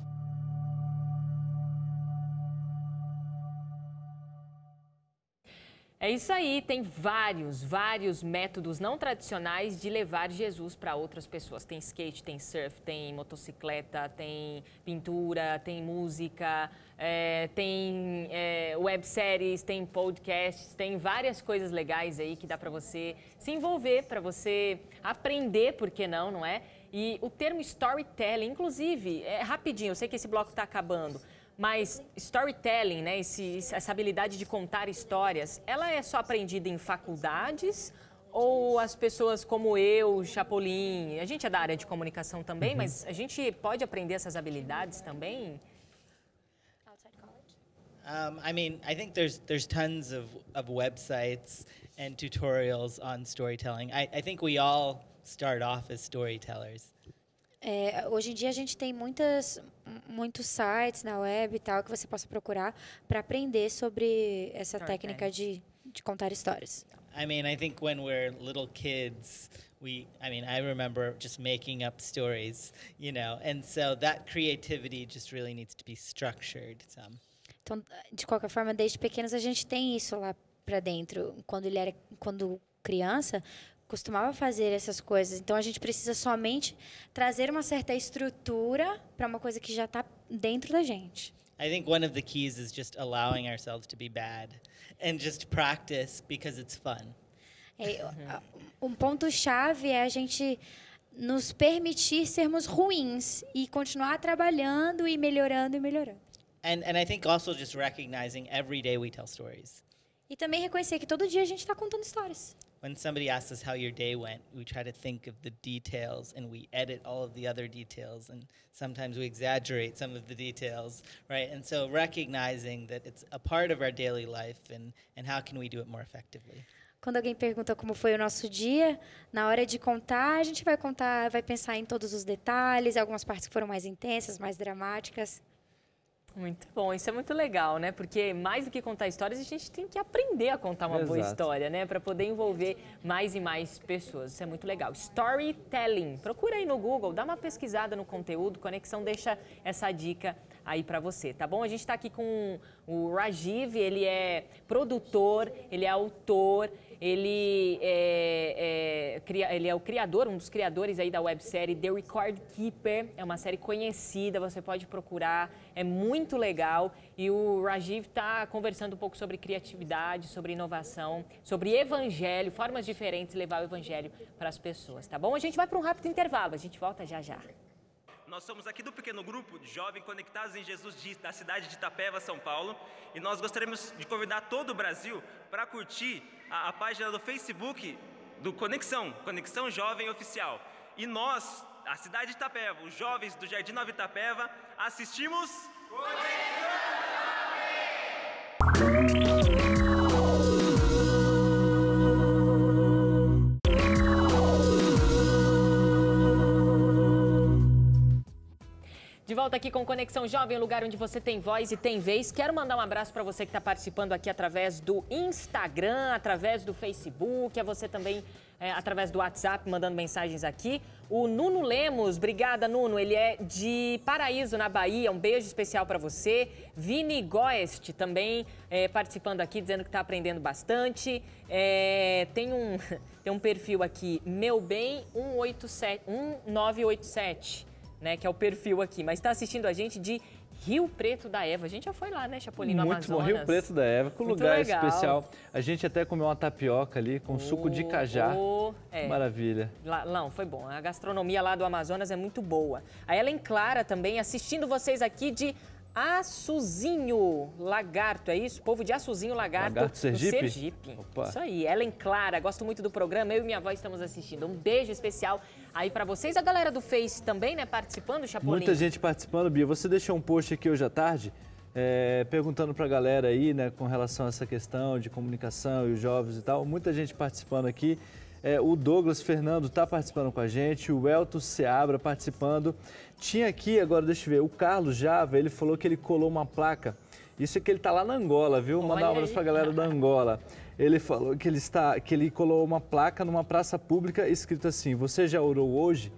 É isso aí, tem vários, vários métodos não tradicionais de levar Jesus para outras pessoas. Tem skate, tem surf, tem motocicleta, tem pintura, tem música, é, tem é, webséries, tem podcasts, tem várias coisas legais aí que dá para você se envolver, para você aprender, por que não, não é? E o termo storytelling, inclusive, é rapidinho, eu sei que esse bloco está acabando, mas storytelling, né, esse, essa habilidade de contar histórias, ela é só aprendida em faculdades ou as pessoas como eu, Chapolin, a gente é da área de comunicação também, uhum. mas a gente pode aprender essas habilidades também? Um, I mean, I think there's there's tons of, of websites and tutorials on storytelling. I, I think we all start off as storytellers. É, hoje em dia a gente tem muitas, muitos sites na web e tal que você possa procurar para aprender sobre essa Contar técnica de, de contar histórias. I mean, I think when we're little kids, we, I mean, I remember just making up stories, you know, and so that creativity just really needs to be structured some. Então, de qualquer forma, desde pequenos a gente tem isso lá para dentro. Quando ele era, quando criança, costumava fazer essas coisas. Então a gente precisa somente trazer uma certa estrutura para uma coisa que já está dentro da gente. I think one of the keys is just allowing ourselves to be bad and just practice because it's fun. É, uhum. um ponto chave é a gente nos permitir sermos ruins e continuar trabalhando e melhorando e melhorando. And and I think also just recognizing every day we tell stories. E também reconhecer que todo dia a gente está contando histórias when somebody asks us how your day went, we try to think of the details and we edit all of the other details and sometimes we exaggerate some of the details, right? And so recognizing that it's a part of our daily life and, and how can we do it more effectively. Quando alguém pergunta como foi o nosso dia, na hora de contar, a gente vai contar, vai pensar em todos os detalhes, algumas partes que foram mais intensas, mais dramáticas. Muito bom, isso é muito legal, né? Porque mais do que contar histórias, a gente tem que aprender a contar uma Exato. boa história, né? Para poder envolver mais e mais pessoas. Isso é muito legal. Storytelling. Procura aí no Google, dá uma pesquisada no conteúdo. Conexão deixa essa dica aí para você, tá bom? A gente está aqui com o Rajiv, ele é produtor, ele é autor, ele é, é, ele é o criador, um dos criadores aí da websérie The Record Keeper. É uma série conhecida, você pode procurar, é muito legal. E o Rajiv está conversando um pouco sobre criatividade, sobre inovação, sobre evangelho, formas diferentes de levar o evangelho para as pessoas, tá bom? A gente vai para um rápido intervalo, a gente volta já já. Nós somos aqui do pequeno grupo Jovem Conectados em Jesus da cidade de Itapeva, São Paulo, e nós gostaríamos de convidar todo o Brasil para curtir a, a página do Facebook do Conexão, Conexão Jovem Oficial. E nós, a cidade de Itapeva, os jovens do Jardim Nova Itapeva, assistimos Conexão! volta aqui com Conexão Jovem, lugar onde você tem voz e tem vez. Quero mandar um abraço para você que está participando aqui através do Instagram, através do Facebook, a você também é, através do WhatsApp, mandando mensagens aqui. O Nuno Lemos, obrigada Nuno, ele é de Paraíso, na Bahia, um beijo especial para você. Vini Goest também é, participando aqui, dizendo que está aprendendo bastante. É, tem, um, tem um perfil aqui, meu bem 187, 1987 né? Que é o perfil aqui, mas está assistindo a gente de Rio Preto da Eva. A gente já foi lá, né, Chapolin, no Muito Amazonas. Muito bom, Rio Preto da Eva, que lugar legal. especial. A gente até comeu uma tapioca ali com oh, suco de cajá. Oh, é. Maravilha. Lá, não, foi bom. A gastronomia lá do Amazonas é muito boa. A Ellen Clara também assistindo vocês aqui de Assuzinho Lagarto, é isso? Povo de assuzinho Lagarto, Lagarto Sergipe. Sergipe. Opa. Isso aí, Ellen Clara, gosto muito do programa, eu e minha avó estamos assistindo. Um beijo especial aí para vocês. A galera do Face também, né, participando, Chapolin? Muita gente participando, Bia. Você deixou um post aqui hoje à tarde é, perguntando para a galera aí, né, com relação a essa questão de comunicação e os jovens e tal. Muita gente participando aqui é, o Douglas Fernando está participando com a gente, o Elton Seabra participando. Tinha aqui, agora deixa eu ver, o Carlos Java, ele falou que ele colou uma placa. Isso é que ele está lá na Angola, viu? Mandar um abraço para a galera da Angola. Ele falou que ele, está, que ele colou uma placa numa praça pública escrito assim, você já orou hoje?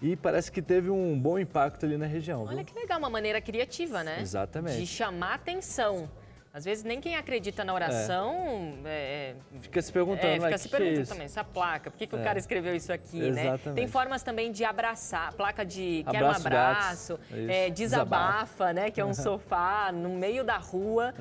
e parece que teve um bom impacto ali na região. Olha viu? que legal, uma maneira criativa, né? Exatamente. De chamar atenção. Às vezes nem quem acredita na oração é. É, é fica se perguntando, é, fica se é perguntando também essa placa, por que, que o é. cara escreveu isso aqui, Exatamente. né? Tem formas também de abraçar, placa de quer um abraço, desabafa, desabafa, né? Que é um sofá no meio da rua,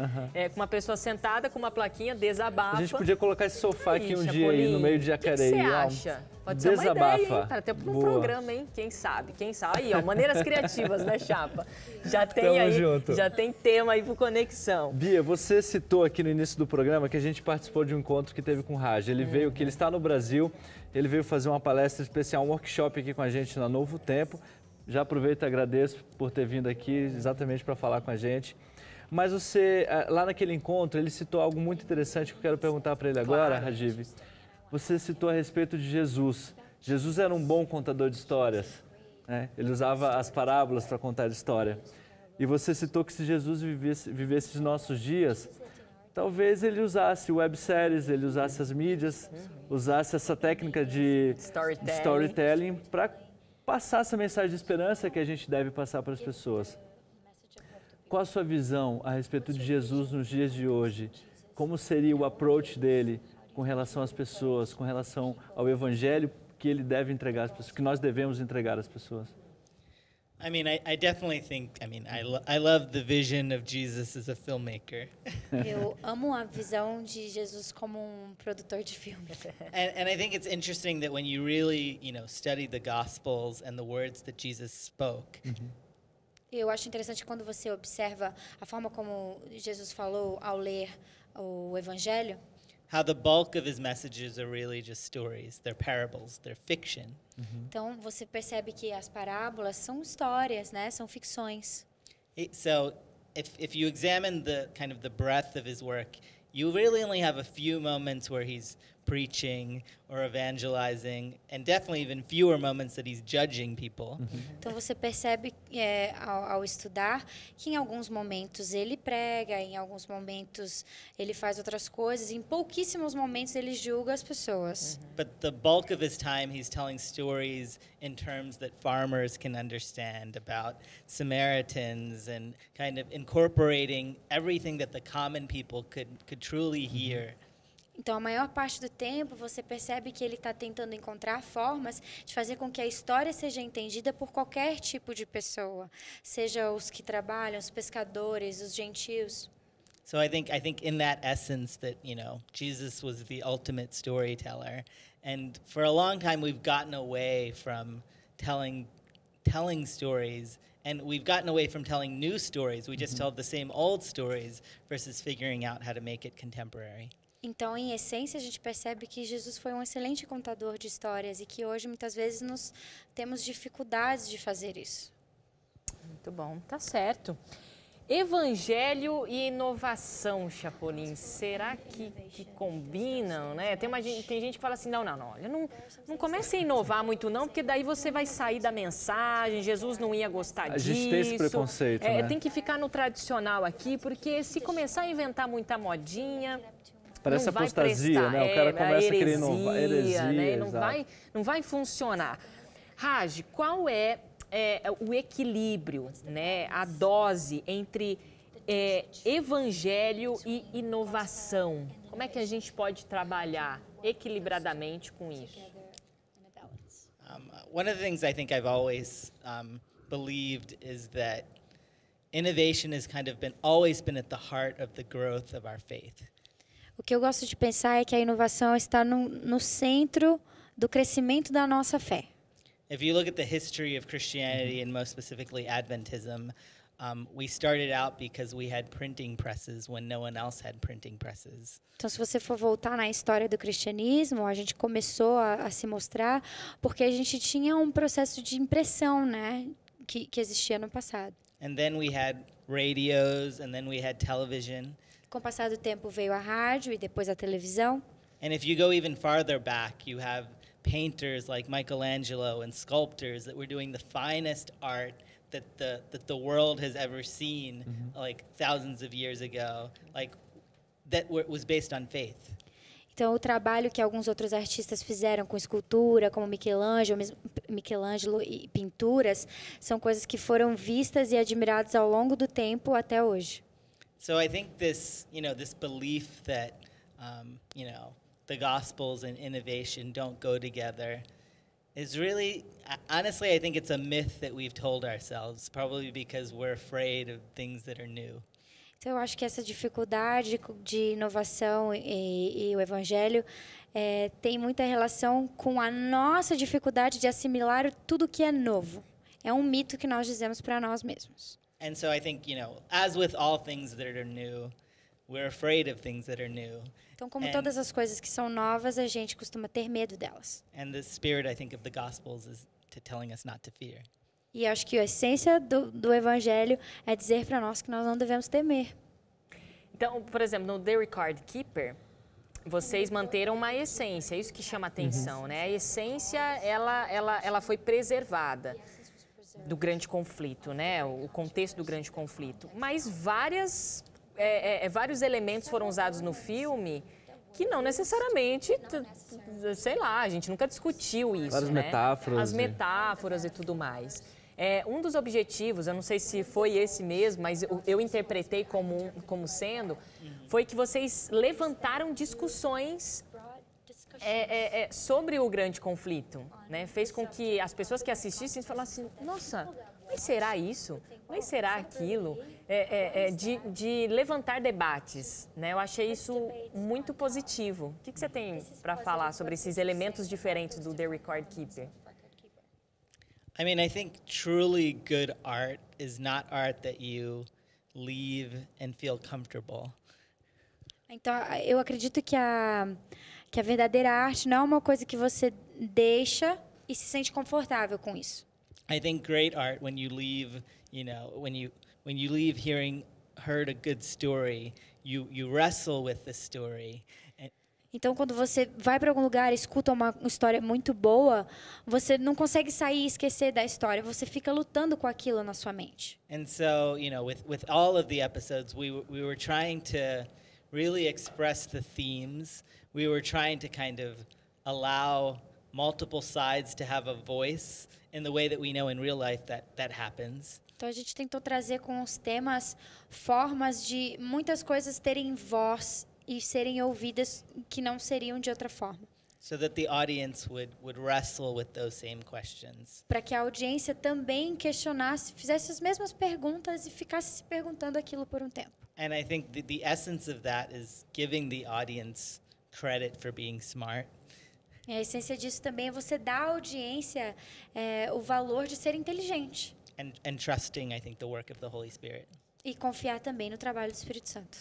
com uma pessoa sentada com uma plaquinha desabafa. A gente podia colocar esse sofá aqui um dia aí, no meio de Jacareí. O que, que você acha? Pode ser Desabafa. uma ideia, hein? Para ter um programa, hein? Quem sabe? Quem sabe? Aí, ó, maneiras criativas, né, Chapa? Já tem Tamo aí, junto. já tem tema aí pro Conexão. Bia, você citou aqui no início do programa que a gente participou de um encontro que teve com o Raj. Ele veio, que ele está no Brasil, ele veio fazer uma palestra especial, um workshop aqui com a gente na Novo Tempo. Já aproveito e agradeço por ter vindo aqui exatamente para falar com a gente. Mas você, eh, lá naquele encontro, ele citou algo muito interessante que eu quero perguntar para ele agora, claro. Rajiv. Você citou a respeito de Jesus. Jesus era um bom contador de histórias. Né? Ele usava as parábolas para contar história. E você citou que se Jesus vivesse, vivesse os nossos dias, talvez ele usasse webséries, ele usasse as mídias, usasse essa técnica de storytelling, storytelling para passar essa mensagem de esperança que a gente deve passar para as pessoas. Qual a sua visão a respeito de Jesus nos dias de hoje? Como seria o approach dele? com relação às pessoas, com relação ao evangelho que ele deve entregar às pessoas, que nós devemos entregar às pessoas? I mean, I, I definitely think. I mean, I, lo I love the vision of Jesus as a filmmaker. Eu amo a visão de Jesus como um produtor de filmes. and, and I think it's interesting that when you really, you know, study the Gospels and the words that Jesus spoke. Uh uhum. -huh. Eu acho interessante quando você observa a forma como Jesus falou ao ler o Evangelho. how the bulk of his messages are really just stories, they're parables, they're fiction. Uhum. Então você percebe que as parábolas são histórias, né? São ficções. It, so if if you examine the kind of the breadth of his work, you really only have a few moments where he's preaching or evangelizing, and definitely even fewer moments that he's judging people. Então você percebe é, ao, ao, estudar que em alguns momentos ele prega, em alguns momentos ele faz outras coisas, em pouquíssimos momentos ele julga as pessoas. But the bulk of his time he's telling stories in terms that farmers can understand about Samaritans and kind of incorporating everything that the common people could could truly hear. Então, a maior parte do tempo, você percebe que ele está tentando encontrar formas de fazer com que a história seja entendida por qualquer tipo de pessoa, seja os que trabalham, os pescadores, os gentios. So I think I think in that essence that you know Jesus was the ultimate storyteller, and for a long time we've gotten away from telling telling stories, and we've gotten away from telling new stories. We just mm -hmm. tell the same old stories versus figuring out how to make it contemporary. Então, em essência, a gente percebe que Jesus foi um excelente contador de histórias e que hoje muitas vezes nós temos dificuldades de fazer isso. Muito bom, tá certo. Evangelho e inovação, Chapolin, será que, que combinam, né? Tem, uma, tem gente que fala assim, não, não, não, olha, não, não comece a inovar muito não, porque daí você vai sair da mensagem, Jesus não ia gostar disso. A gente tem esse preconceito, é, né? Tem que ficar no tradicional aqui, porque se começar a inventar muita modinha, Parece apostasia, prestar, né? O cara é, começa heresia, a querer inovar. É heresia, né? não, vai, não vai funcionar. Raj, qual é, é o equilíbrio, né? a dose entre é, evangelho e inovação? Como é que a gente pode trabalhar equilibradamente com isso? Um, one of the things I think I've always um, believed is that innovation has kind of been always been at the heart of the growth of our faith. O que eu gosto de pensar é que a inovação está no, no centro do crescimento da nossa fé. If you look at the history of Christianity and most specifically Adventism, um, we started out because we had printing presses when no one else had printing presses. Então, se você for voltar na história do cristianismo, a gente começou a, a se mostrar porque a gente tinha um processo de impressão, né, que, que existia no passado. And then we had radios, and then we had television. Com o passar do tempo veio a rádio e depois a televisão. And if you go even farther back, you have painters like Michelangelo and sculptors that were doing the finest art that the that the world has ever seen mm -hmm. like thousands of years ago, like that was based on faith. Então, o trabalho que alguns outros artistas fizeram com escultura, como Michelangelo, Michelangelo e pinturas, são coisas que foram vistas e admiradas ao longo do tempo até hoje. So I think this, you know, this belief that, um, you know, the Gospels and innovation don't go together is really, uh, honestly, I think it's a myth that we've told ourselves, probably because we're afraid of things that are new. Então, eu acho que essa dificuldade de inovação e, e o evangelho é, tem muita relação com a nossa dificuldade de assimilar tudo que é novo. É um mito que nós dizemos para nós mesmos and so I think you know, as with all things that are new, we're afraid of things that are new. Então, como and, todas as coisas que são novas, a gente costuma ter medo delas. And the spirit, I think, of the Gospels is to telling us not to fear. E acho que a essência do, do Evangelho é dizer para nós que nós não devemos temer. Então, por exemplo, no The Record Keeper, vocês manteram uma essência, é isso que chama atenção, uhum. né? A essência, ela, ela, ela foi preservada do grande conflito, né? O contexto do grande conflito. Mas várias, é, é, é, vários elementos foram usados no filme que não necessariamente, sei lá, a gente nunca discutiu isso. Várias né? metáforas. As metáforas e tudo mais. É, um dos objetivos, eu não sei se foi esse mesmo, mas eu, eu interpretei como, como sendo, foi que vocês levantaram discussões é, é, é, sobre o grande conflito, né? Fez com que as pessoas que assistissem falassem, nossa, mas será isso? Mas será aquilo? É, é, é, de, de, levantar debates, né? Eu achei isso muito positivo. O que, que você tem para falar sobre esses elementos diferentes do The Record Keeper? I mean, I think truly good art is not art that you leave and feel comfortable. Então, eu acredito que a que a verdadeira arte não é uma coisa que você deixa e se sente confortável com isso. I think great art when you leave, you know, when you when you leave hearing heard a good story, you you wrestle with the story. Então, quando você vai para algum lugar e escuta uma história muito boa, você não consegue sair e esquecer da história. Você fica lutando com aquilo na sua mente. And so, you know, with with all of the episodes, we we were trying to really express the themes. We were trying to kind of allow multiple sides to have a voice in the way that we know in real life that that happens. Então a gente tentou trazer com os temas formas de muitas coisas terem voz e serem ouvidas que não seriam de outra forma. So that the audience would would wrestle with those same questions. Para que a audiência também questionasse, fizesse as mesmas perguntas e ficasse se perguntando aquilo por um tempo. And I think the, the essence of that is giving the audience credit for being smart. E a essência disso também é você dar à audiência é, o valor de ser inteligente. And, and trusting, I think, the work of the Holy Spirit. E confiar também no trabalho do Espírito Santo.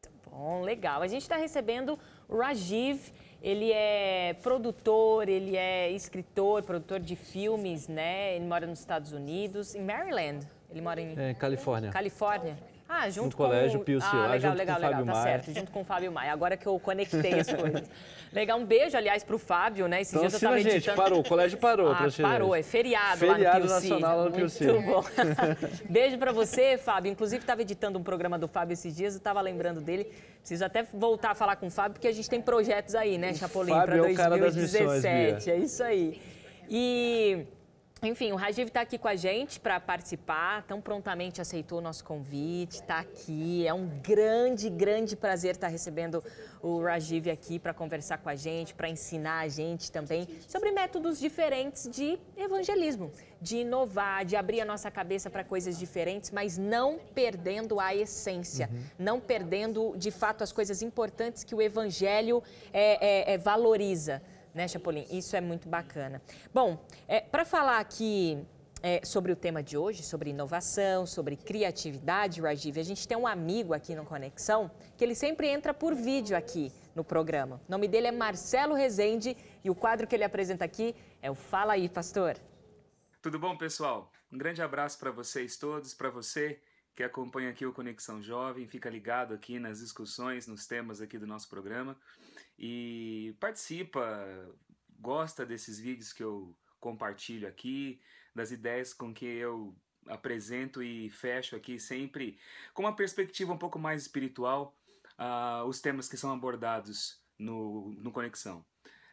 Tá bom, legal. A gente está recebendo o Rajiv. Ele é produtor, ele é escritor, produtor de filmes, né? Ele mora nos Estados Unidos, em Maryland. Ele mora em... É, Califórnia. Califórnia. Ah, junto no com... colégio Pio Silva, ah, legal, junto legal, com legal, Fábio tá Maia. certo, junto com o Fábio Maia. Agora que eu conectei as coisas. legal, um beijo, aliás, pro Fábio, né? Esses então, dias eu tava editando... gente, parou, o colégio parou. Ah, parou, é feriado, feriado lá no Pio nacional lá no Pio Muito bom. beijo para você, Fábio. Inclusive, estava editando um programa do Fábio esses dias, eu estava lembrando dele. Preciso até voltar a falar com o Fábio, porque a gente tem projetos aí, né, Chapolin, para 2017. É, missões, é isso aí. E enfim, o Rajiv está aqui com a gente para participar, tão prontamente aceitou o nosso convite, está aqui. É um grande, grande prazer estar tá recebendo o Rajiv aqui para conversar com a gente, para ensinar a gente também sobre métodos diferentes de evangelismo, de inovar, de abrir a nossa cabeça para coisas diferentes, mas não perdendo a essência, uhum. não perdendo de fato as coisas importantes que o evangelho é, é, é valoriza né, Chapolin? Isso é muito bacana. Bom, é, para falar aqui é, sobre o tema de hoje, sobre inovação, sobre criatividade, Rajiv, a gente tem um amigo aqui no Conexão que ele sempre entra por vídeo aqui no programa. O nome dele é Marcelo Rezende e o quadro que ele apresenta aqui é o Fala aí, pastor. Tudo bom, pessoal? Um grande abraço para vocês todos, para você que acompanha aqui o Conexão Jovem, fica ligado aqui nas discussões, nos temas aqui do nosso programa e participa, gosta desses vídeos que eu compartilho aqui, das ideias com que eu apresento e fecho aqui sempre com uma perspectiva um pouco mais espiritual uh, os temas que são abordados no, no Conexão.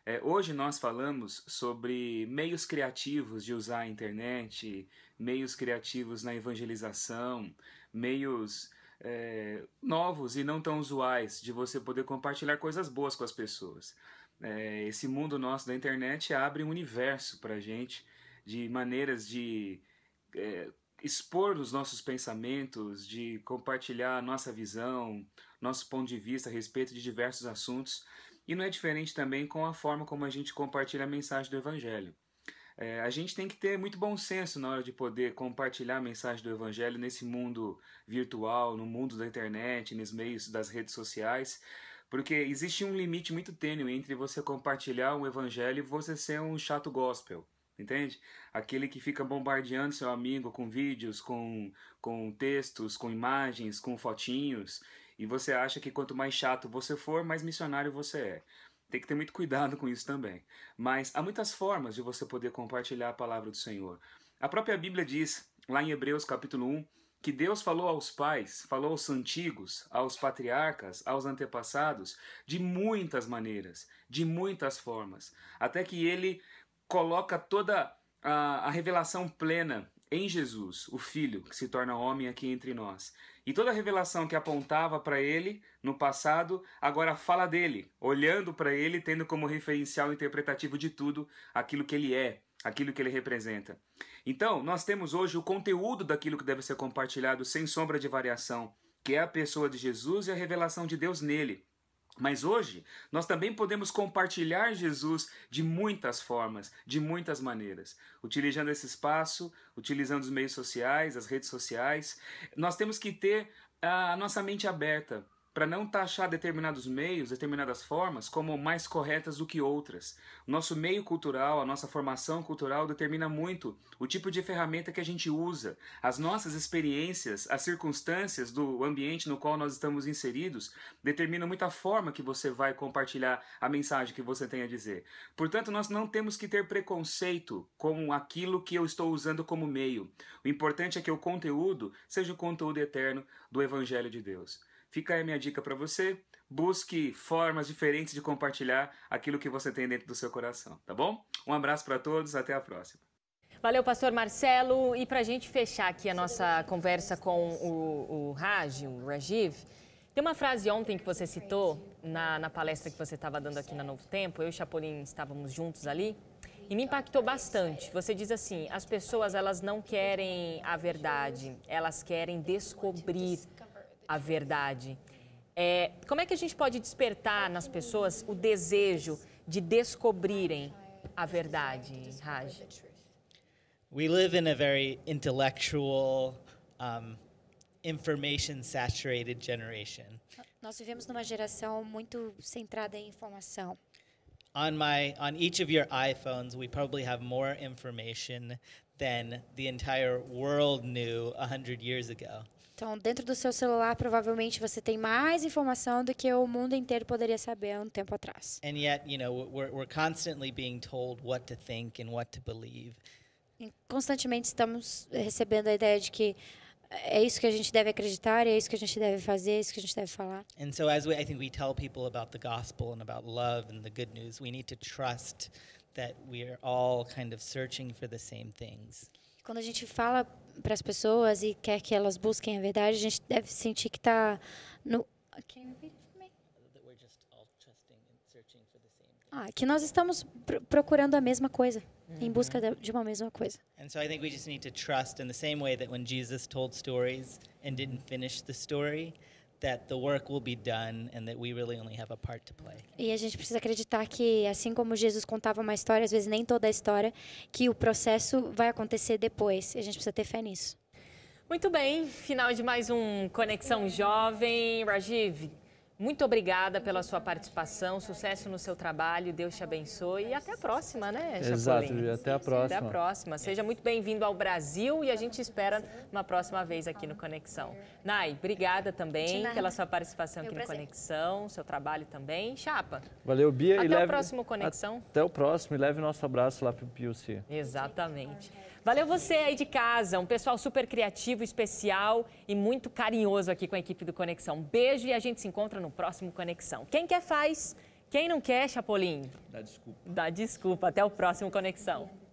É, hoje nós falamos sobre meios criativos de usar a internet, meios criativos na evangelização, meios é, novos e não tão usuais de você poder compartilhar coisas boas com as pessoas. É, esse mundo nosso da internet abre um universo para a gente de maneiras de é, expor os nossos pensamentos, de compartilhar nossa visão, nosso ponto de vista a respeito de diversos assuntos. E não é diferente também com a forma como a gente compartilha a mensagem do Evangelho. É, a gente tem que ter muito bom senso na hora de poder compartilhar a mensagem do Evangelho nesse mundo virtual, no mundo da internet, nos meios das redes sociais, porque existe um limite muito tênue entre você compartilhar um Evangelho e você ser um chato gospel. Entende? Aquele que fica bombardeando seu amigo com vídeos, com, com textos, com imagens, com fotinhos, e você acha que quanto mais chato você for, mais missionário você é. Tem que ter muito cuidado com isso também. Mas há muitas formas de você poder compartilhar a palavra do Senhor. A própria Bíblia diz, lá em Hebreus capítulo 1, que Deus falou aos pais, falou aos antigos, aos patriarcas, aos antepassados, de muitas maneiras, de muitas formas, até que ele coloca toda a, a revelação plena em Jesus, o Filho, que se torna homem aqui entre nós. E toda a revelação que apontava para ele no passado, agora fala dele, olhando para ele, tendo como referencial interpretativo de tudo aquilo que ele é, aquilo que ele representa. Então, nós temos hoje o conteúdo daquilo que deve ser compartilhado sem sombra de variação, que é a pessoa de Jesus e a revelação de Deus nele. Mas hoje nós também podemos compartilhar Jesus de muitas formas, de muitas maneiras, utilizando esse espaço, utilizando os meios sociais, as redes sociais. Nós temos que ter a nossa mente aberta para não taxar determinados meios, determinadas formas, como mais corretas do que outras. Nosso meio cultural, a nossa formação cultural determina muito o tipo de ferramenta que a gente usa, as nossas experiências, as circunstâncias do ambiente no qual nós estamos inseridos determinam muita forma que você vai compartilhar a mensagem que você tem a dizer. Portanto, nós não temos que ter preconceito com aquilo que eu estou usando como meio. O importante é que o conteúdo seja o conteúdo eterno do Evangelho de Deus. Fica aí a minha dica para você. Busque formas diferentes de compartilhar aquilo que você tem dentro do seu coração, tá bom? Um abraço para todos, até a próxima. Valeu, pastor Marcelo. E para a gente fechar aqui a nossa conversa com o, o Raj, o Rajiv, tem uma frase ontem que você citou na, na palestra que você estava dando aqui na Novo Tempo, eu e Chapolin estávamos juntos ali, e me impactou bastante. Você diz assim, as pessoas elas não querem a verdade, elas querem descobrir a verdade. É, como é que a gente pode despertar nas pessoas o desejo de descobrirem a verdade, Raj? We live in a very intellectual, um, information saturated generation. Nós vivemos numa geração muito centrada em informação. On my on each of your iPhones, we probably have more information than the entire world knew 100 years ago. Então, dentro do seu celular, provavelmente você tem mais informação do que o mundo inteiro poderia saber há um tempo atrás. And yet, you know, we're, we're constantly being told what to think and what to believe. E constantemente estamos recebendo a ideia de que é isso que a gente deve acreditar, é isso que a gente deve fazer, é isso que a gente deve falar. And so as we, I think we tell people about the gospel and about love and the good news, we need to trust that we are all kind of searching for the same things quando a gente fala para as pessoas e quer que elas busquem a verdade, a gente deve sentir que está no. Ah, que nós estamos pr procurando a mesma coisa, uhum. em busca de uma mesma coisa. And so I think we just need to trust in the same way that when Jesus told stories and didn't finish the story, that the work will be done and that we really only have a part to play. E a gente precisa acreditar que assim como Jesus contava uma história, às vezes nem toda a história, que o processo vai acontecer depois. A gente precisa ter fé nisso. Muito bem, final de mais um Conexão Jovem. Rajiv, muito obrigada pela sua participação, sucesso no seu trabalho, Deus te abençoe e até a próxima, né, Chapolin? Exato, até a próxima. Até a próxima. Seja muito bem-vindo ao Brasil e a gente espera uma próxima vez aqui no Conexão. Nai, obrigada também pela sua participação aqui no Conexão, seu trabalho também. Chapa. Valeu, Bia. Até e o leve... próximo Conexão. Até o próximo e leve nosso abraço lá para o PUC. Exatamente. Valeu você aí de casa, um pessoal super criativo, especial e muito carinhoso aqui com a equipe do Conexão. beijo e a gente se encontra no próximo Conexão. Quem quer faz, quem não quer, Chapolin? Dá desculpa. Dá desculpa. Até o próximo Conexão.